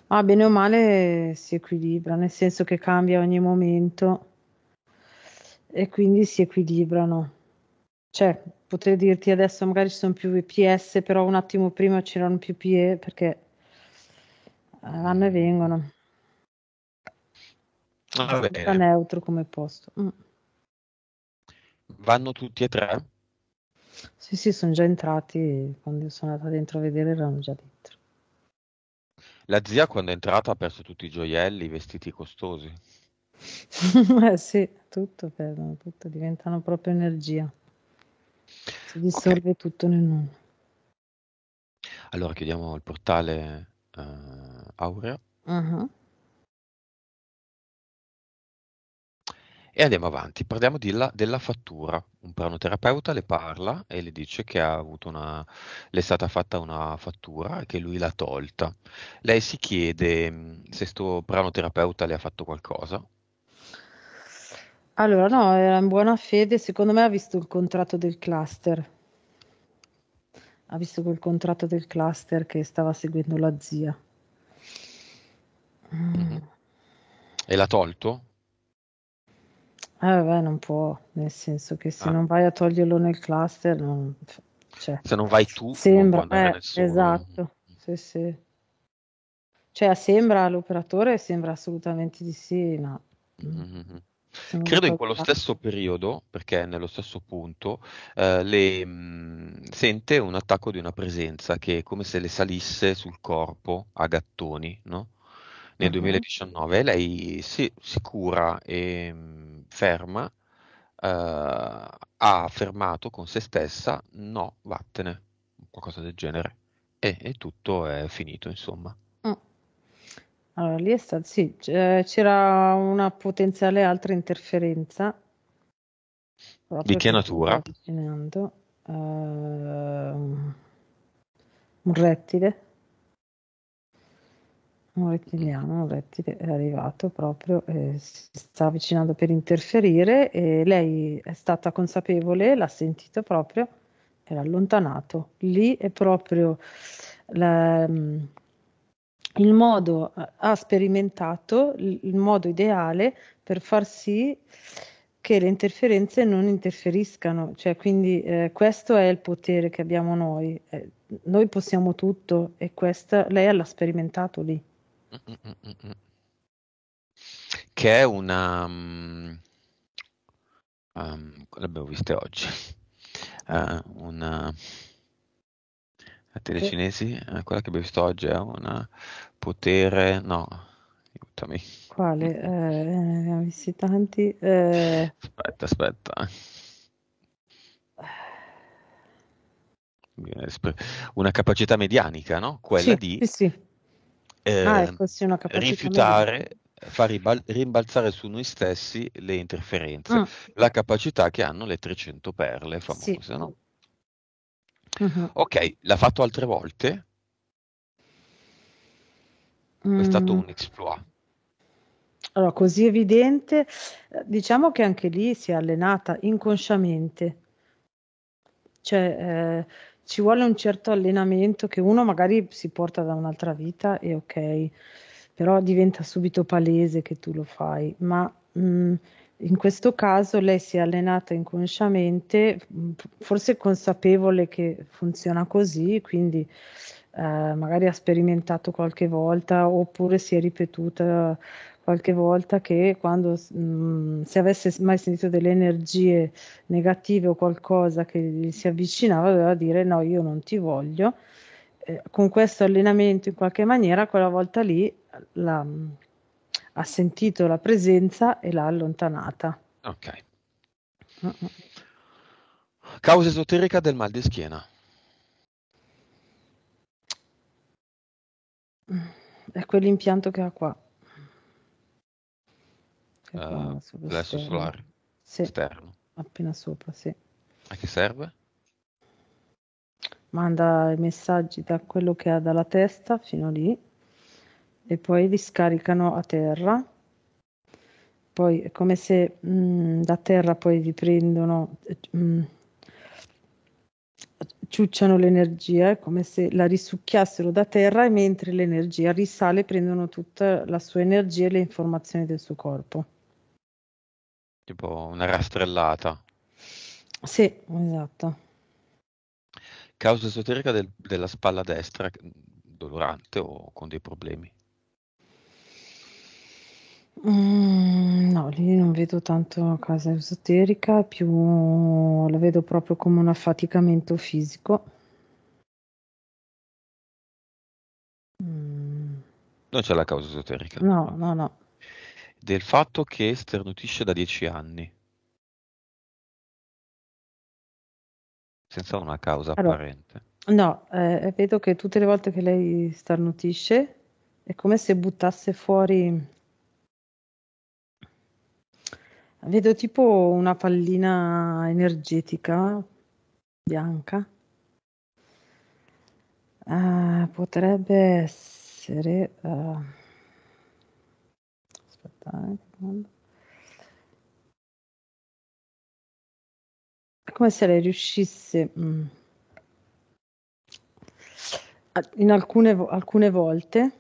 Ma bene o male si equilibra, nel senso che cambia ogni momento e quindi si equilibrano cioè potrei dirti adesso magari ci sono più PS, però un attimo prima c'erano più PE perché eh, vanno e vengono. Ah, va È neutro come posto. Mm. Vanno tutti e tre? Sì, sì, sono già entrati. Quando sono andata dentro a vedere erano già dentro. La zia quando è entrata ha perso tutti i gioielli, i vestiti costosi. [LAUGHS] eh sì, tutto, perdono, tutto, diventano proprio energia. Si dissolve okay. tutto nel nulla. Allora chiudiamo il portale uh, eh, Aurea. Uh-huh. E andiamo avanti, parliamo la, della fattura. Un pranoterapeuta le parla e le dice che una, le è stata fatta una fattura e che lui l'ha tolta. Lei si chiede mm, se questo pranoterapeuta le ha fatto qualcosa allora no, era in buona fede, secondo me ha visto il contratto del cluster. Ha visto quel contratto del cluster che stava seguendo la zia. Mm. E l'ha tolto? Eh beh, non può, nel senso che se ah. non vai a toglierlo nel cluster, non, cioè, se non vai tu, sembra, eh, esatto, sì, sì. Cioè, sembra l'operatore, sembra assolutamente di sì, ma... Mm-hmm. Credo in quello stesso periodo, perché nello stesso punto, eh, le, mh, mm, sente un attacco di una presenza che è come se le salisse sul corpo a gattoni, no? Nel mhm. uh-huh. 2019 lei si, si cura e mh, mm, ferma, eh, ha affermato con se stessa no, vattene, qualcosa del genere. E, e tutto è finito, insomma. Allora, lì è stato, sì, eh, c'era una potenziale altra interferenza. Di che natura? Uh, un rettile. Un rettiliano, un rettile è arrivato proprio, eh, si sta avvicinando per interferire e lei è stata consapevole, l'ha sentito proprio, era allontanato. Lì è proprio la, mm, il modo eh, ha sperimentato il modo ideale per far sì che le interferenze non interferiscano, cioè quindi eh, questo è il potere che abbiamo noi, eh, noi possiamo tutto e questa lei l'ha sperimentato lì. Che è una... Mm, um, l'abbiamo vista oggi, uh, una la telecinesi, eh, quella che abbiamo visto oggi è un potere, no, aiutami. Quale? [LAUGHS] Eh, visitanti? Eh... Aspetta, aspetta. Una capacità medianica, no? Quella sì, di sì, sì. Eh, ah, ehm, ecco, sì, rifiutare, far ribal- rimbalzare su noi stessi le interferenze, ah. la capacità che hanno le 300 perle famose, no? Uh-huh. Ok, l'ha fatto altre volte? Mm. È stato mm. un exploit. Allora, così evidente, diciamo che anche lì si è allenata inconsciamente. Cioè, eh, ci vuole un certo allenamento che uno magari si porta da un'altra vita e ok, però diventa subito palese che tu lo fai, ma mh, mm, in questo caso lei si è allenata inconsciamente, mm, forse consapevole che funziona così, quindi eh, magari ha sperimentato qualche volta oppure si è ripetuta qualche volta che quando mh, mm, se avesse mai sentito delle energie negative o qualcosa che gli si avvicinava doveva dire no io non ti voglio eh, con questo allenamento in qualche maniera quella volta lì la, mm, ha sentito la presenza e l'ha allontanata. Ok. Causa esoterica del mal di schiena. Mm, è quell'impianto che ha qua. Che uh, solare. Sì. Esterno. Appena sopra, sì. A che serve? Manda i messaggi da quello che ha dalla testa fino lì e poi li scaricano a terra. Poi è come se mh, mm, da terra poi vi prendono, mh, mm, ciucciano l'energia, è come se la risucchiassero da terra e mentre l'energia risale prendono tutta la sua energia e le informazioni del suo corpo. Tipo una rastrellata. Sì, esatto. Causa esoterica del, della spalla destra, dolorante o con dei problemi? Mhmm, no, lì non vedo tanto casa esoterica, più la vedo proprio come un affaticamento fisico. Mhmm. Non c'è la causa esoterica, No, no. no, Del fatto che sternutisce da dieci anni. Senza una causa Allo apparente. no, ehm, vedo che tutte le volte che lei starnutisce è come se buttasse fuori Vedo tipo una pallina energetica bianca. Uh, potrebbe essere... Uh... Aspetta, eh. come se lei riuscisse mh, mm, in alcune, alcune volte.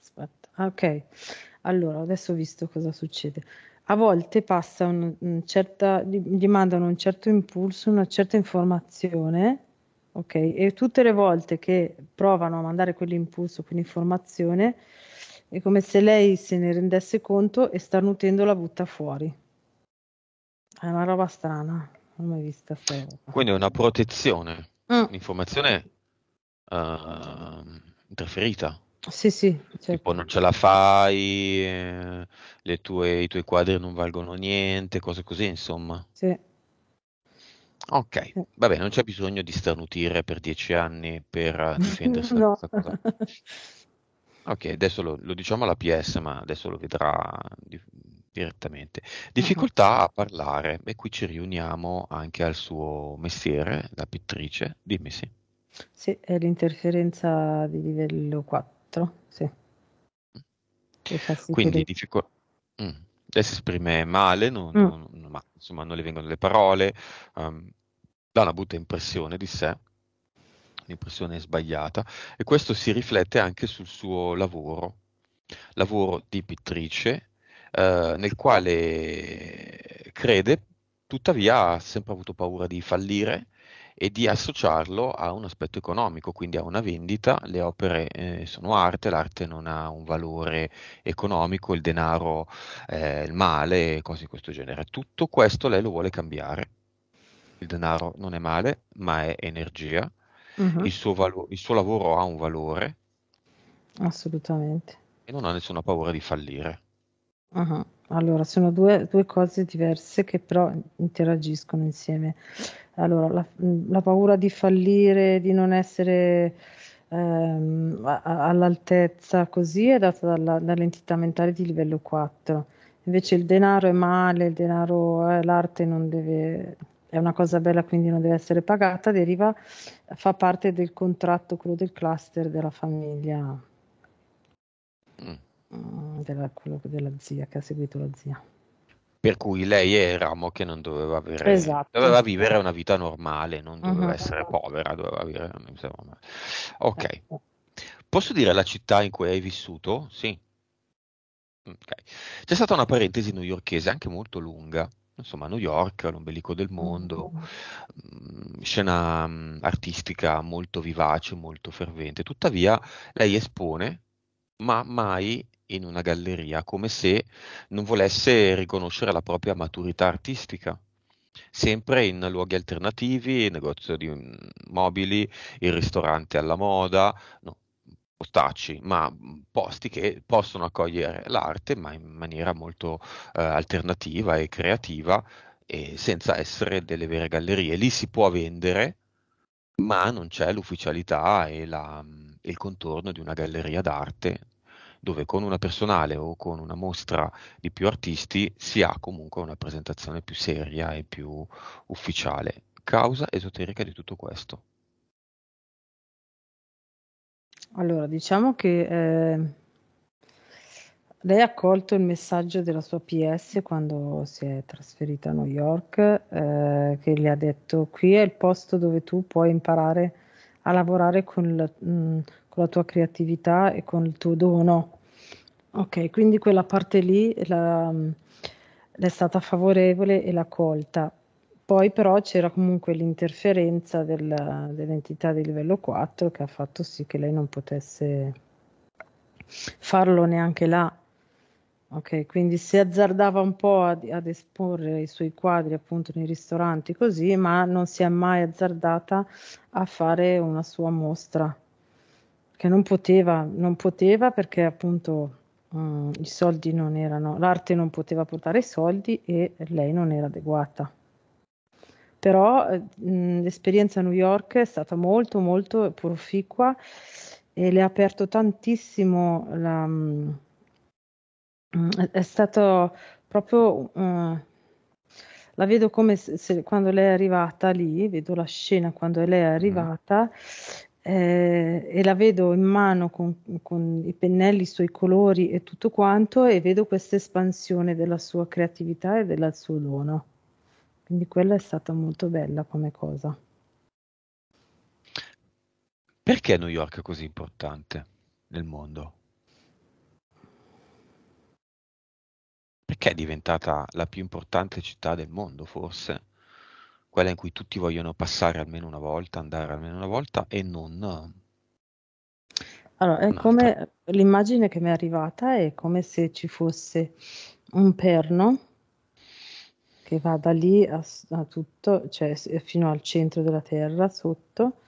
Aspetta, ah, ok allora, adesso ho visto cosa succede. A volte passa un, un certa, gli mandano un certo impulso, una certa informazione, ok? E tutte le volte che provano a mandare quell'impulso, quell'informazione, è come se lei se ne rendesse conto e starnutendo la butta fuori. È una roba strana, non l'ho mai vista. Quindi è una protezione, mm. un'informazione uh, interferita. Sì, sì, certo. tipo non ce la fai, eh, le tue, i tuoi quadri non valgono niente, cose così, insomma. Sì. Ok, vabbè, non c'è bisogno di starnutire per dieci anni per eh, [LAUGHS] difendersi no. Ok, adesso lo, lo, diciamo alla PS, ma adesso lo vedrà di, direttamente. Mhm. Difficoltà a parlare, e qui ci riuniamo anche al suo mestiere, la pittrice, dimmi sì. Sì, è l'interferenza di livello 4. 4, sì. Sì Quindi difficoltà. Mm. Lei eh, si esprime male, non, mm. non, ma, insomma, non le vengono le parole, um, dà una brutta impressione di sé, un'impressione sbagliata, e questo si riflette anche sul suo lavoro, lavoro di pittrice, eh, nel quale crede, tuttavia ha sempre avuto paura di fallire, e di associarlo a un aspetto economico, quindi a una vendita. Le opere eh, sono arte, l'arte non ha un valore economico, il denaro, eh, il male, cose di questo genere. Tutto questo lei lo vuole cambiare. Il denaro non è male, ma è energia. Uh-huh. Il, suo valo- il suo lavoro ha un valore. Assolutamente. E non ha nessuna paura di fallire. Uh-huh. Allora, sono due, due, cose diverse che però interagiscono insieme. Allora, la, la paura di fallire, di non essere ehm, a- all'altezza così è data dalla, dall'entità mentale di livello 4. Invece il denaro è male, il denaro è eh, l'arte non deve è una cosa bella, quindi non deve essere pagata, deriva, fa parte del contratto, quello del cluster della famiglia, mm. mm della, quello della zia che ha seguito la zia per cui lei è il ramo che non doveva avere esatto. doveva vivere una vita normale, non mm-hmm. doveva uh-huh. essere povera, doveva vivere insomma. Ok. Eh. Posso dire la città in cui hai vissuto? Sì. Okay. C'è stata una parentesi newyorkese anche molto lunga, insomma New York, l'ombelico del mondo, mm-hmm. mm. scena mm, artistica molto vivace, molto fervente. Tuttavia lei espone, ma mai in una galleria come se non volesse riconoscere la propria maturità artistica. Sempre in luoghi alternativi, il negozio di mm, mobili, il ristorante alla moda, no, postacci, ma mm, posti che possono accogliere l'arte, ma in maniera molto eh, alternativa e creativa, e senza essere delle vere gallerie. Lì si può vendere, ma non c'è l'ufficialità e la, mm, il contorno di una galleria d'arte dove con una personale o con una mostra di più artisti si ha comunque una presentazione più seria e più ufficiale. Causa esoterica di tutto questo? Allora, diciamo che eh, lei ha colto il messaggio della sua PS quando si è trasferita a New York, eh, che le ha detto qui è il posto dove tu puoi imparare a lavorare con, mm, la tua creatività e con il tuo dono. Ok, quindi quella parte lì la, mm, è stata favorevole e l'ha colta. Poi però c'era comunque l'interferenza del, dell'entità di livello 4 che ha fatto sì che lei non potesse farlo neanche là. Ok, quindi si azzardava un po' ad, ad esporre i suoi quadri appunto nei ristoranti così, ma non si è mai azzardata a fare una sua mostra che non poteva, non poteva perché appunto mh, mm, i soldi non erano, l'arte non poteva portare i soldi e lei non era adeguata. Però mh, eh, mm, l'esperienza a New York è stata molto molto proficua e le ha aperto tantissimo la, mh, mm, è stato proprio uh, la vedo come se, se, quando lei è arrivata lì, vedo la scena quando lei è arrivata, eh, e la vedo in mano con, con, i pennelli, i suoi colori e tutto quanto e vedo questa espansione della sua creatività e del suo dono. Quindi quella è stata molto bella come cosa. Perché New York è così importante nel mondo? Perché è diventata la più importante città del mondo, forse? quella in cui tutti vogliono passare almeno una volta, andare almeno una volta e non... Allora, è come l'immagine che mi è arrivata è come se ci fosse un perno che va da lì a, a tutto, cioè fino al centro della terra sotto,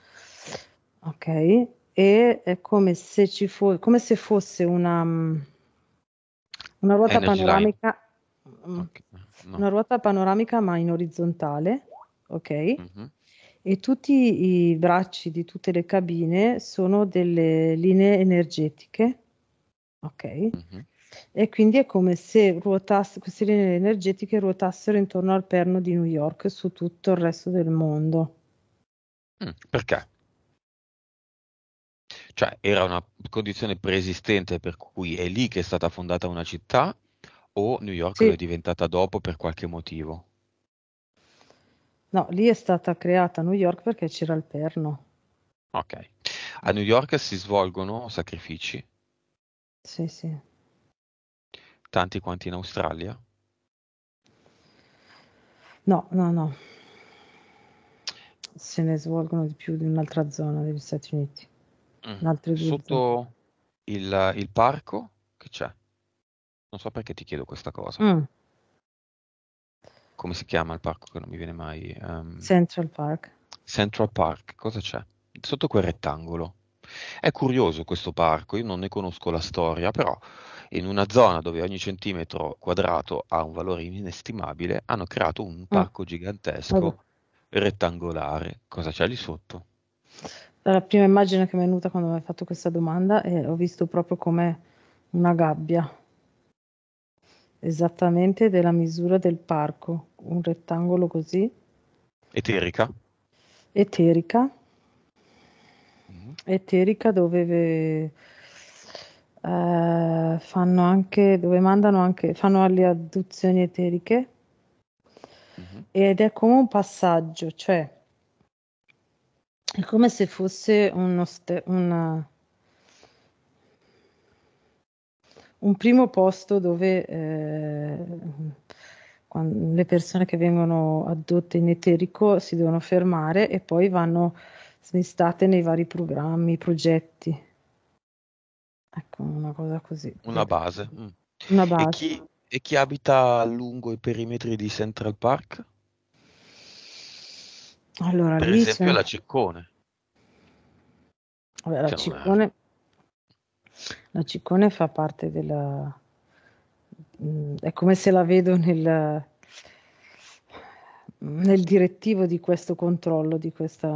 ok? E è come se ci fosse, come se fosse una, una ruota Energy panoramica, okay. Mm, no. una ruota panoramica ma in orizzontale ok? Mm-hmm. E tutti i bracci di tutte le cabine sono delle linee energetiche, ok? Mm-hmm. E quindi è come se ruotasse, queste linee energetiche ruotassero intorno al perno di New York su tutto il resto del mondo. Mm, perché? Cioè, era una condizione preesistente per cui è lì che è stata fondata una città o New York sì. è diventata dopo per qualche motivo? No, lì è stata creata a New York perché c'era il perno. Ok. A New York si svolgono sacrifici? Sì, sì. Tanti quanti in Australia? No, no, no. Se ne svolgono di più di un'altra zona degli Stati Uniti. Mm. Sotto il, il, parco che c'è? Non so perché ti chiedo questa cosa. Mm come si chiama il parco che non mi viene mai? Um, Central Park. Central Park, cosa c'è? Sotto quel rettangolo. È curioso questo parco, io non ne conosco la storia, però in una zona dove ogni centimetro quadrato ha un valore inestimabile, hanno creato un mm. parco mm. gigantesco Vabbè. rettangolare. Cosa c'è lì sotto? La prima immagine che mi è venuta quando mi hai fatto questa domanda è ho visto proprio come una gabbia esattamente della misura del parco, un rettangolo così. Eterica. Eterica. Mm. Eterica dove eh, fanno anche, dove mandano anche, fanno le adduzioni eteriche. Mm-hmm. Ed è come un passaggio, cioè è come se fosse uno ste, una, un primo posto dove eh, le persone che vengono addotte in eterico si devono fermare e poi vanno smistate nei vari programmi, progetti. Ecco, una cosa così. Una base. Mm. Una base. E, chi, e chi abita lungo i perimetri di Central Park? Allora, per esempio c'è... la Ciccone. Vabbè, la cioè, Ciccone la ciccone fa parte della... Mm, è come se la vedo nel, nel direttivo di questo controllo, di questa...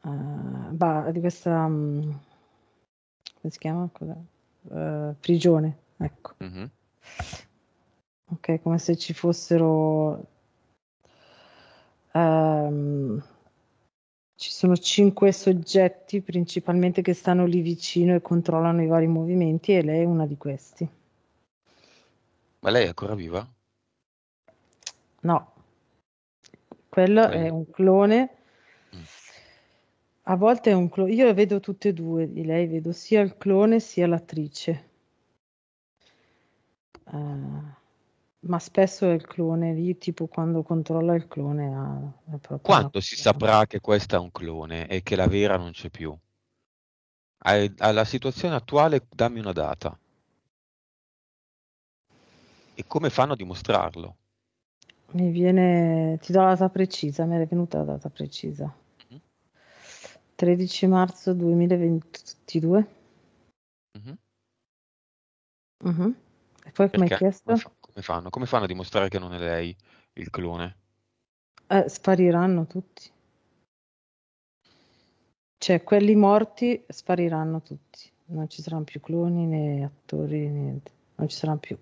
Uh, eh, bah, di questa... Um, come si chiama? Uh, prigione, ecco. Mm-hmm. Ok, come se ci fossero... Um, ci sono cinque soggetti principalmente che stanno lì vicino e controllano i vari movimenti e lei è una di questi. Ma lei è ancora viva? No, quello Beh. è un clone. Mm. A volte è un clone. Io vedo tutte e due di lei, vedo sia il clone sia l'attrice. Uh, ma spesso è il clone lì, tipo quando controlla il clone. Ha, ha proprio Quando si saprà che questa è un clone e che la vera non c'è più? Alla situazione attuale dammi una data. E come fanno a dimostrarlo? Mi viene, ti do la data precisa, mi è venuta la data precisa. 13 mm-hmm. marzo 2022. Mm-hmm. Mm-hmm. E poi come hai chiesto? Come fanno? Come fanno a dimostrare che non è lei il clone? Eh, spariranno tutti. Cioè, quelli morti spariranno tutti. Non ci saranno più cloni né attori, niente. Non ci saranno più.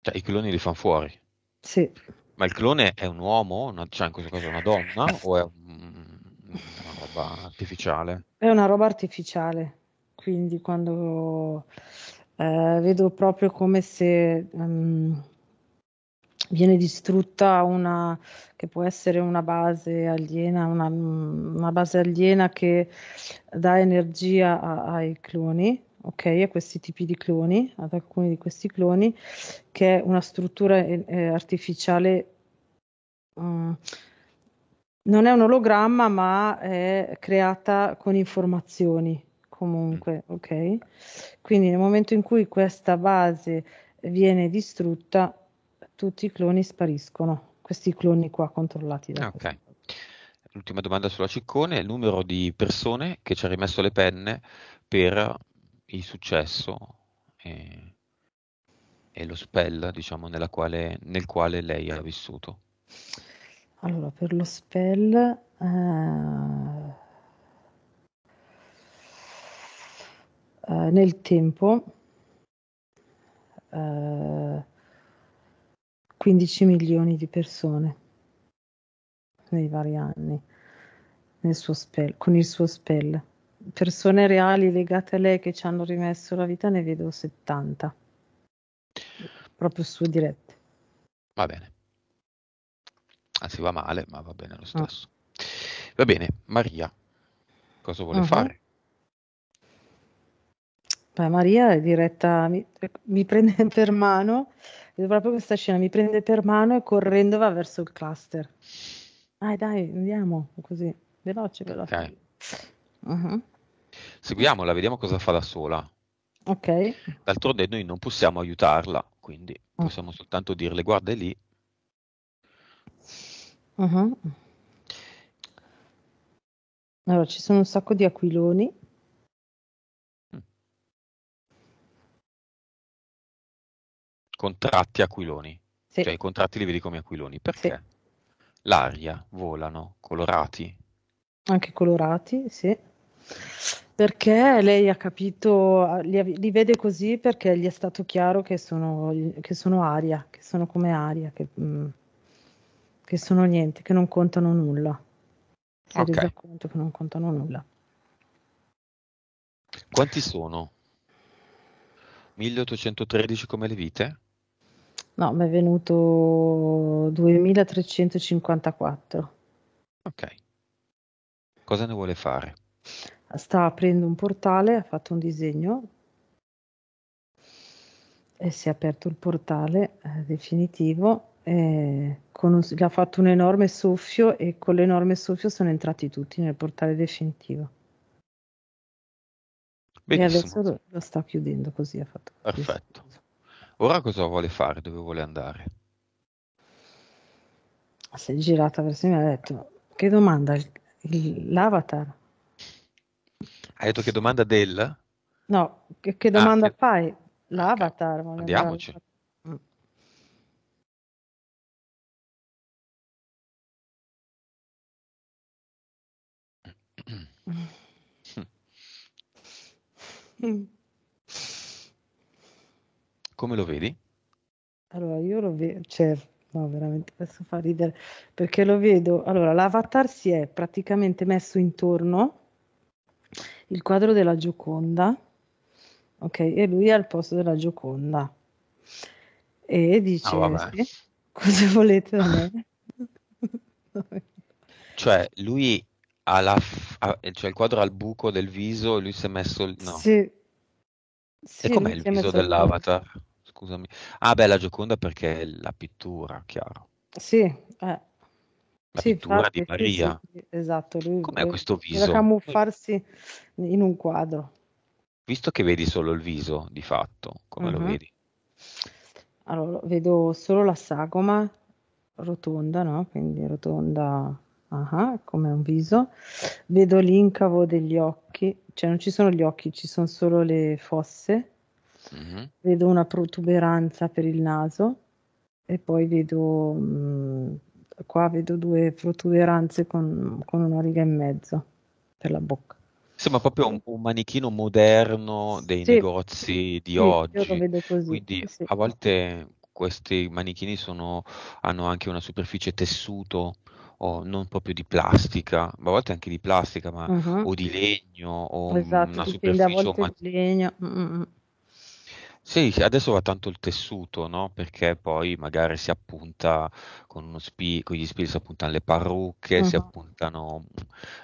Cioè, i cloni li fanno fuori? Sì. Ma il clone è un uomo? Una, cioè, in questo caso una donna? o è un, una roba artificiale? È una roba artificiale. Quindi quando eh, vedo proprio come se um, viene distrutta una che può essere una base aliena, una, una base aliena che dà energia a, ai cloni, ok, a questi tipi di cloni, ad alcuni di questi cloni, che è una struttura eh, eh artificiale. Um, non è un ologramma, ma è creata con informazioni, comunque, ok? Quindi nel momento in cui questa base viene distrutta, tutti i cloni spariscono, questi cloni qua controllati da ah, Ok. L'ultima domanda sulla ciccone, il numero di persone che ci ha rimesso le penne per il successo e, e lo spell, diciamo, quale, nel quale lei ha vissuto. Allora, per lo spell eh Eh, nel tempo, eh, 15 milioni di persone nei vari anni nel suo spell, con il suo spell. Persone reali legate a lei che ci hanno rimesso la vita ne vedo 70, proprio su dirette. Va bene. Anzi va male, ma va bene lo ah. stesso. Ah. Va bene, Maria, cosa vuole uh-huh. fare? Beh, Maria è diretta, mi, mi prende [LAUGHS] per mano, proprio questa scena, mi prende per mano e correndo va verso il cluster. Dai, dai, andiamo, così, veloce, veloce. Ok. Uh-huh. Seguiamola, vediamo cosa fa da sola. Ok. D'altronde noi non possiamo aiutarla, quindi uh-huh. possiamo soltanto dirle guarda lì. Uh-huh. Allora, ci sono un sacco di aquiloni contratti aquiloni, sì. cioè i contratti li vedi come aquiloni, perché sì. l'aria volano, colorati. Anche colorati, sì. Perché lei ha capito, li, li vede così perché gli è stato chiaro che sono, che sono aria, che sono come aria, che, mm, che sono niente, che non contano nulla. Si okay. è resa conto che non contano nulla. Quanti sono? 1813 come le vite? No, mi è venuto 2354. Ok. Cosa ne vuole fare? Sta aprendo un portale, ha fatto un disegno e si è aperto il portale eh, definitivo. Eh, gli ha fatto un enorme soffio e con l'enorme soffio sono entrati tutti nel portale definitivo. Benissimo. E adesso lo sta chiudendo così. Ha fatto Perfetto. Ora cosa vuole fare? Dove vuole andare? Si è girata verso me e ha detto, che domanda? l'avatar? Hai detto che domanda del? No, che, che domanda Ah, fai? L'avatar? vuole Andiamoci. all'avatar. Mm. [CLEARS THROAT] [CLEARS THROAT] [CLEARS THROAT] mm come lo vedi? Allora, io lo vedo, cioè, no, veramente adesso fa ridere, perché lo vedo, allora, l'avatar si è praticamente messo intorno il quadro della Gioconda, ok, e lui è al posto della Gioconda, e dice, oh, sì, cosa volete da me? [LAUGHS] cioè, lui ha la f- ha, cioè il quadro al buco del viso e lui si è messo... Il, no. Sì. sì e com'è il viso dell'avatar? scusami. Ah, beh, la Gioconda perché è la pittura, chiaro. Sì, eh. La sì, pittura infatti, di Maria. Sì, sì, esatto, lui Com'è lui, questo viso? Deve camuffarsi in un quadro. Visto che vedi solo il viso, di fatto, come uh-huh. lo mhm. vedi? Allora, vedo solo la sagoma rotonda, no? Quindi rotonda Aha, come un viso. Vedo l'incavo degli occhi, cioè non ci sono gli occhi, ci sono solo le fosse mm-hmm. vedo una protuberanza per il naso e poi vedo, mh, mm, qua vedo due protuberanze con, con una riga e mezzo per la bocca. Insomma, proprio un, un, manichino moderno dei sì, negozi di sì, oggi. Così, Quindi sì. a volte questi manichini sono, hanno anche una superficie tessuto o non proprio di plastica, ma a volte anche di plastica, ma, uh-huh. o di legno o esatto, una superficie o mat- di legno. Mm-mm. Sì, adesso va tanto il tessuto, no, perché poi magari si appunta con uno spi con gli spilli si appuntano le parrucche, si Mh-mh. appuntano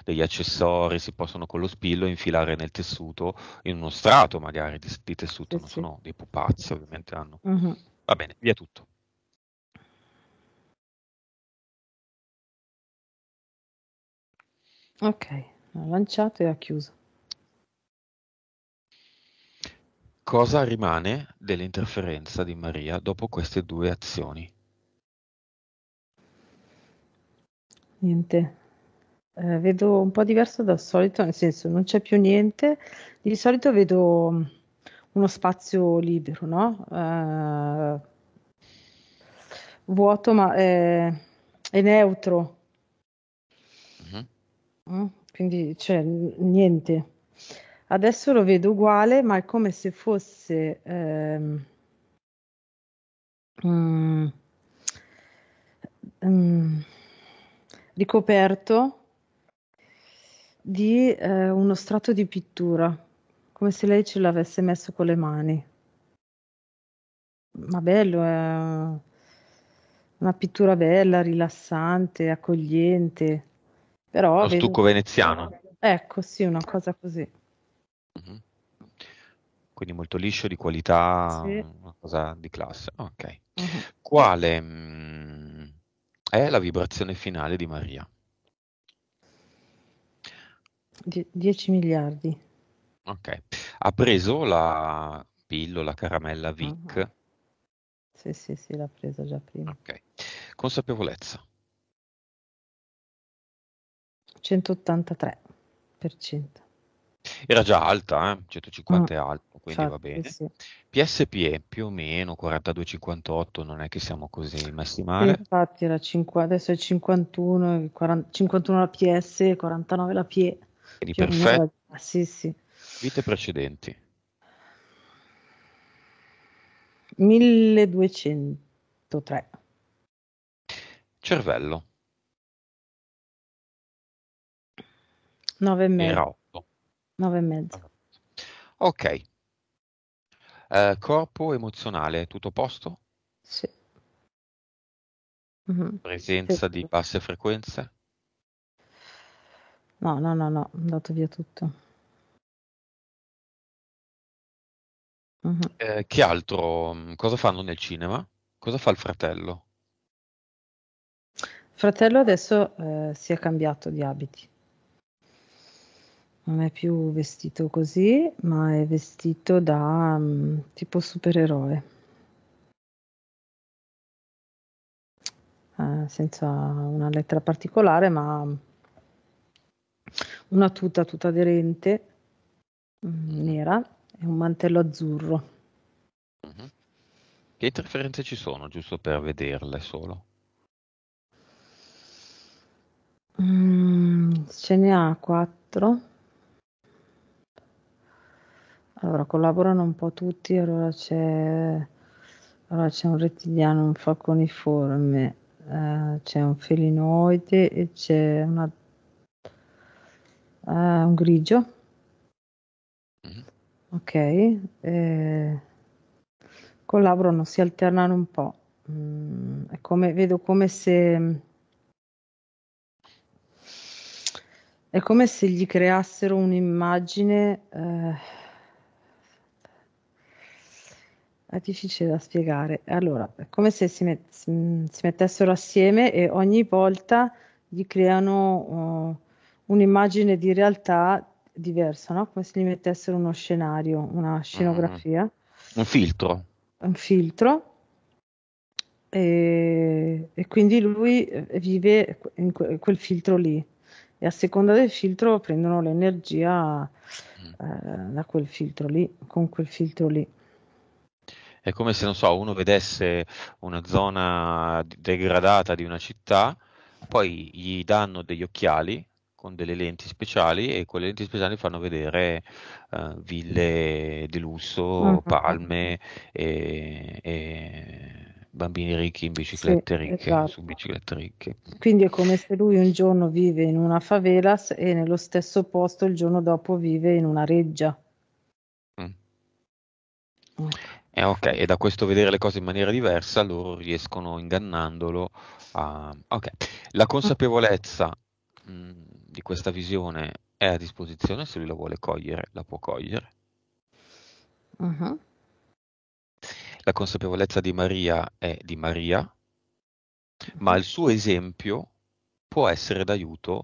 degli accessori, si possono con lo spillo infilare nel tessuto, in uno strato magari di di tessuto, Sì, non sì. sono dei pupazzi, ovviamente hanno Mh-mh. va bene, via tutto. Ok, l'ha lanciato e ha chiuso. Cosa rimane dell'interferenza di Maria dopo queste due azioni? Niente, eh, vedo un po' diverso dal solito, nel senso non c'è più niente, di solito vedo mm, uno spazio libero, no? Eh, vuoto ma è, eh, è neutro, mm-hmm. quindi c'è cioè, niente. Adesso lo vedo uguale, ma è come se fosse... Ehm, mm, mm, ricoperto di eh, uno strato di pittura, come se lei ce l'avesse messo con le mani. Ma bello, è una pittura bella, rilassante, accogliente. Però lo stucco veneziano. Ecco, sì, una cosa così. Mh-mh. Quindi molto liscio, di qualità, Sì. una cosa di classe. Okay. Mh-mh. Quale, mhmm, è la vibrazione finale di Maria? Die 10 miliardi. Ok. Ha preso la pillola, caramella Mh-mh. Vic? Mm-hmm. Sì, sì, sì, l'ha presa già prima. Ok. Consapevolezza. 183%. Era già alta, eh? 150 mm. è alto, quindi certo, va bene. Sì. PSP più o meno 42-58, non è che siamo così messi male. Sì, infatti era 5, adesso è 51, 40, 51 la PS, 49 la PE. Quindi perfetto. Eh, sì, sì. Vite precedenti. 1203. Cervello. 9 e mezzo. 9 e mezzo. Ok. Ehm, corpo emozionale, tutto a posto? Sì. Mh-mh. Presenza di basse frequenze? No, no, no, no, andato via tutto. Mh-mh. Ehm, che altro? Mm, cosa fanno nel cinema? Cosa fa il fratello? Fratello adesso, ehm, si è cambiato di abiti non è più vestito così, ma è vestito da um, tipo supereroe. Eh, senza una lettera particolare, ma una tuta tutta aderente mm, nera e un mantello azzurro. Mm-hmm. Che interferenze ci sono, giusto per vederle solo? Mm, ce ne ha quattro. Allora, collaborano un po' tutti, allora c'è, allora c'è un rettiliano, un falconiforme, eh, c'è un felinoide e c'è una, eh, un grigio. Mm-hmm. Ok, eh, collaborano, si alternano un po'. Mm, è come, vedo come se... È come se gli creassero un'immagine eh, È difficile da spiegare. Allora, è come se si, met- si mm, mettessero assieme e ogni volta gli creano uh, un'immagine di realtà diversa, no? come se gli mettessero uno scenario, una scenografia. Mm. Un filtro. Un filtro. E, e quindi lui vive in quel filtro lì e a seconda del filtro prendono l'energia mm. eh, da quel filtro lì, con quel filtro lì. È come se, non so, uno vedesse una zona degradata di una città, poi gli danno degli occhiali con delle lenti speciali e quelle lenti speciali fanno vedere uh, ville di lusso, mm-hmm. palme e, e bambini ricchi in biciclette sì, ricche, esatto. su biciclette ricche. Quindi è come se lui un giorno vive in una favela e nello stesso posto il giorno dopo vive in una reggia. Mm. Okay. Eh, ok, e da questo vedere le cose in maniera diversa loro riescono ingannandolo a... Ok, la consapevolezza mh, mm, di questa visione è a disposizione, se lui la vuole cogliere, la può cogliere. Uh-huh. La consapevolezza di Maria è di Maria, ma il suo esempio può essere d'aiuto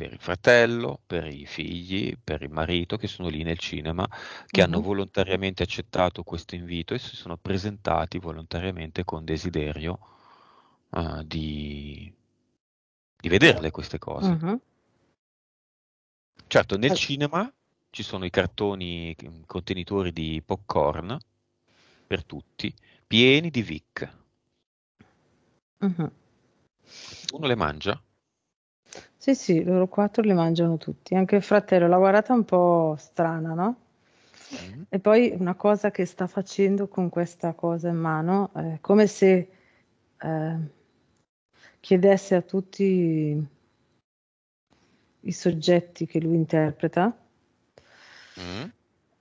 per il fratello, per i figli, per il marito che sono lì nel cinema, che mm-hmm. hanno volontariamente accettato questo invito e si sono presentati volontariamente con desiderio uh, di, di, vederle queste cose. Mm-hmm. Certo, nel eh. cinema ci sono i cartoni contenitori di popcorn per tutti, pieni di Vic. Mm-hmm. Uno le mangia? Sì, sì, loro quattro li mangiano tutti, anche il fratello, l'ha guardata un po' strana, no? Mm. E poi una cosa che sta facendo con questa cosa in mano, è come se eh, chiedesse a tutti i soggetti che lui interpreta. Mm. Eh,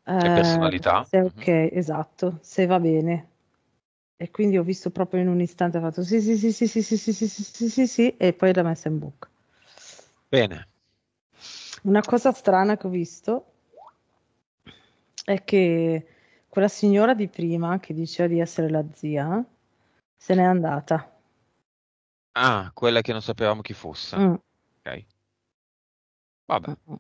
personalità. Se è ok, mm. esatto, se va bene. E quindi ho visto proprio in un istante, ha fatto sì, sì, sì, sì, sì, sì, sì, sì, sì, sì, sì, sì, e poi l'ha messa in bocca. Bene. Una cosa strana che ho visto è che quella signora di prima che diceva di essere la zia se n'è andata. Ah, quella che non sapevamo chi fosse. Mm. Ok. Vabbè. Mm, mm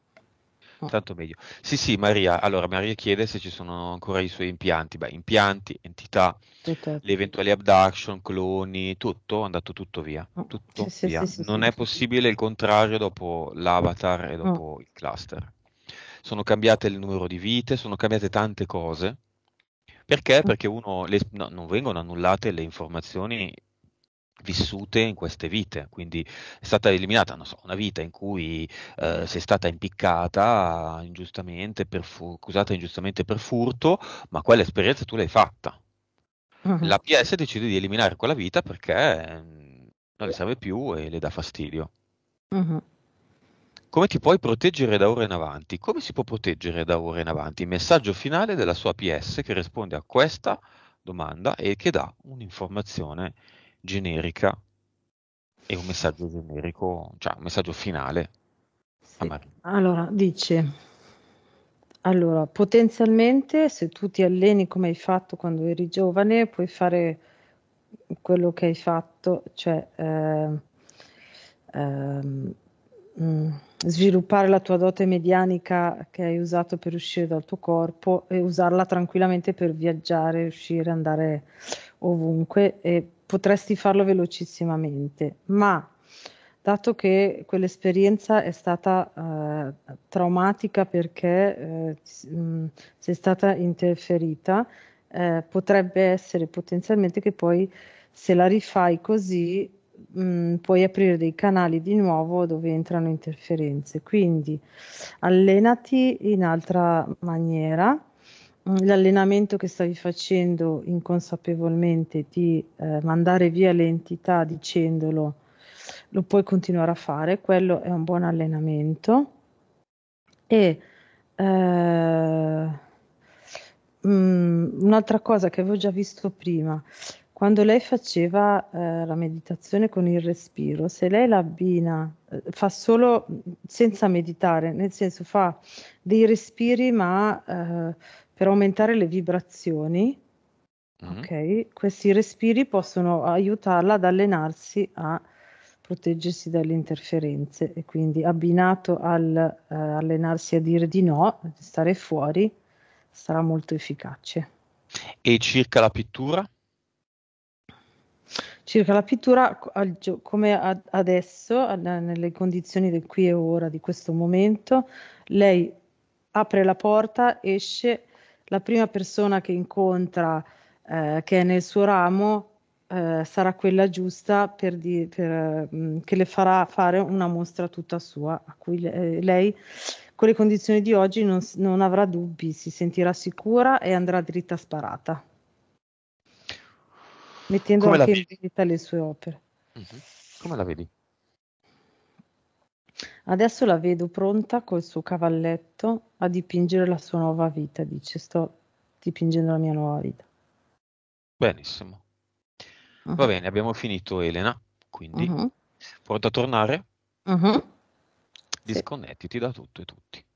tanto meglio. Sì, sì, Maria. Allora, Maria chiede se ci sono ancora i suoi impianti. Beh, impianti, entità, tutto. Certo. le eventuali abduction, cloni, tutto, è andato tutto via. Tutto sì, via. Sì, sì, non è possibile il contrario dopo l'avatar e dopo oh. il cluster. Sono cambiate il numero di vite, sono cambiate tante cose. Perché? Mm. Perché uno, le, no, non vengono annullate le informazioni vissute in queste vite, quindi è stata eliminata so, una vita in cui eh, sei stata impiccata ingiustamente per fu- accusata ingiustamente per furto, ma quell'esperienza tu l'hai fatta. uh La PS decide di eliminare quella vita perché mm, non le serve più e le dà fastidio. Uh-huh. Come ti puoi proteggere da ora in avanti? Come si può proteggere da ora in avanti? Il messaggio finale della sua PS che risponde a questa domanda e che dà un'informazione generica e un messaggio generico, cioè un messaggio finale. Sì. Allora, dice, allora, potenzialmente se tu ti alleni come hai fatto quando eri giovane, puoi fare quello che hai fatto, cioè eh, eh, sviluppare la tua dote medianica che hai usato per uscire dal tuo corpo e usarla tranquillamente per viaggiare, uscire, andare ovunque e potresti farlo velocissimamente, ma dato che quell'esperienza è stata eh, traumatica perché eh, mm, sei stata interferita, eh, potrebbe essere potenzialmente che poi se la rifai così mh, mm, puoi aprire dei canali di nuovo dove entrano interferenze. Quindi allenati in altra maniera l'allenamento che stavi facendo inconsapevolmente di eh, mandare via le entità dicendolo lo puoi continuare a fare, quello è un buon allenamento e eh, mh, mm, un'altra cosa che avevo già visto prima, quando lei faceva eh, la meditazione con il respiro, se lei la abbina, eh, fa solo mm, senza meditare, nel senso fa dei respiri ma eh, per aumentare le vibrazioni. Mm-hmm. Ok, questi respiri possono aiutarla ad allenarsi a proteggersi dalle interferenze e quindi abbinato al eh, allenarsi a dire di no, stare fuori, sarà molto efficace. E circa la pittura? Circa la pittura, come adesso, nelle condizioni del qui e ora, di questo momento, lei apre la porta, esce la prima persona che incontra eh, che è nel suo ramo eh, sarà quella giusta per di, per, mh, mm, che le farà fare una mostra tutta sua, a cui le, eh, lei con le condizioni di oggi non, non avrà dubbi, si sentirà sicura e andrà dritta sparata, mettendo Come anche in vendita le sue opere. Mm-hmm. Come la vedi? Adesso la vedo pronta col suo cavalletto a dipingere la sua nuova vita, dice, sto dipingendo la mia nuova vita. Benissimo. Uh-huh. Va ah. bene, abbiamo finito Elena, quindi uh-huh. Mhm. pronta a tornare? Uh-huh. Disconnettiti da tutto e tutti.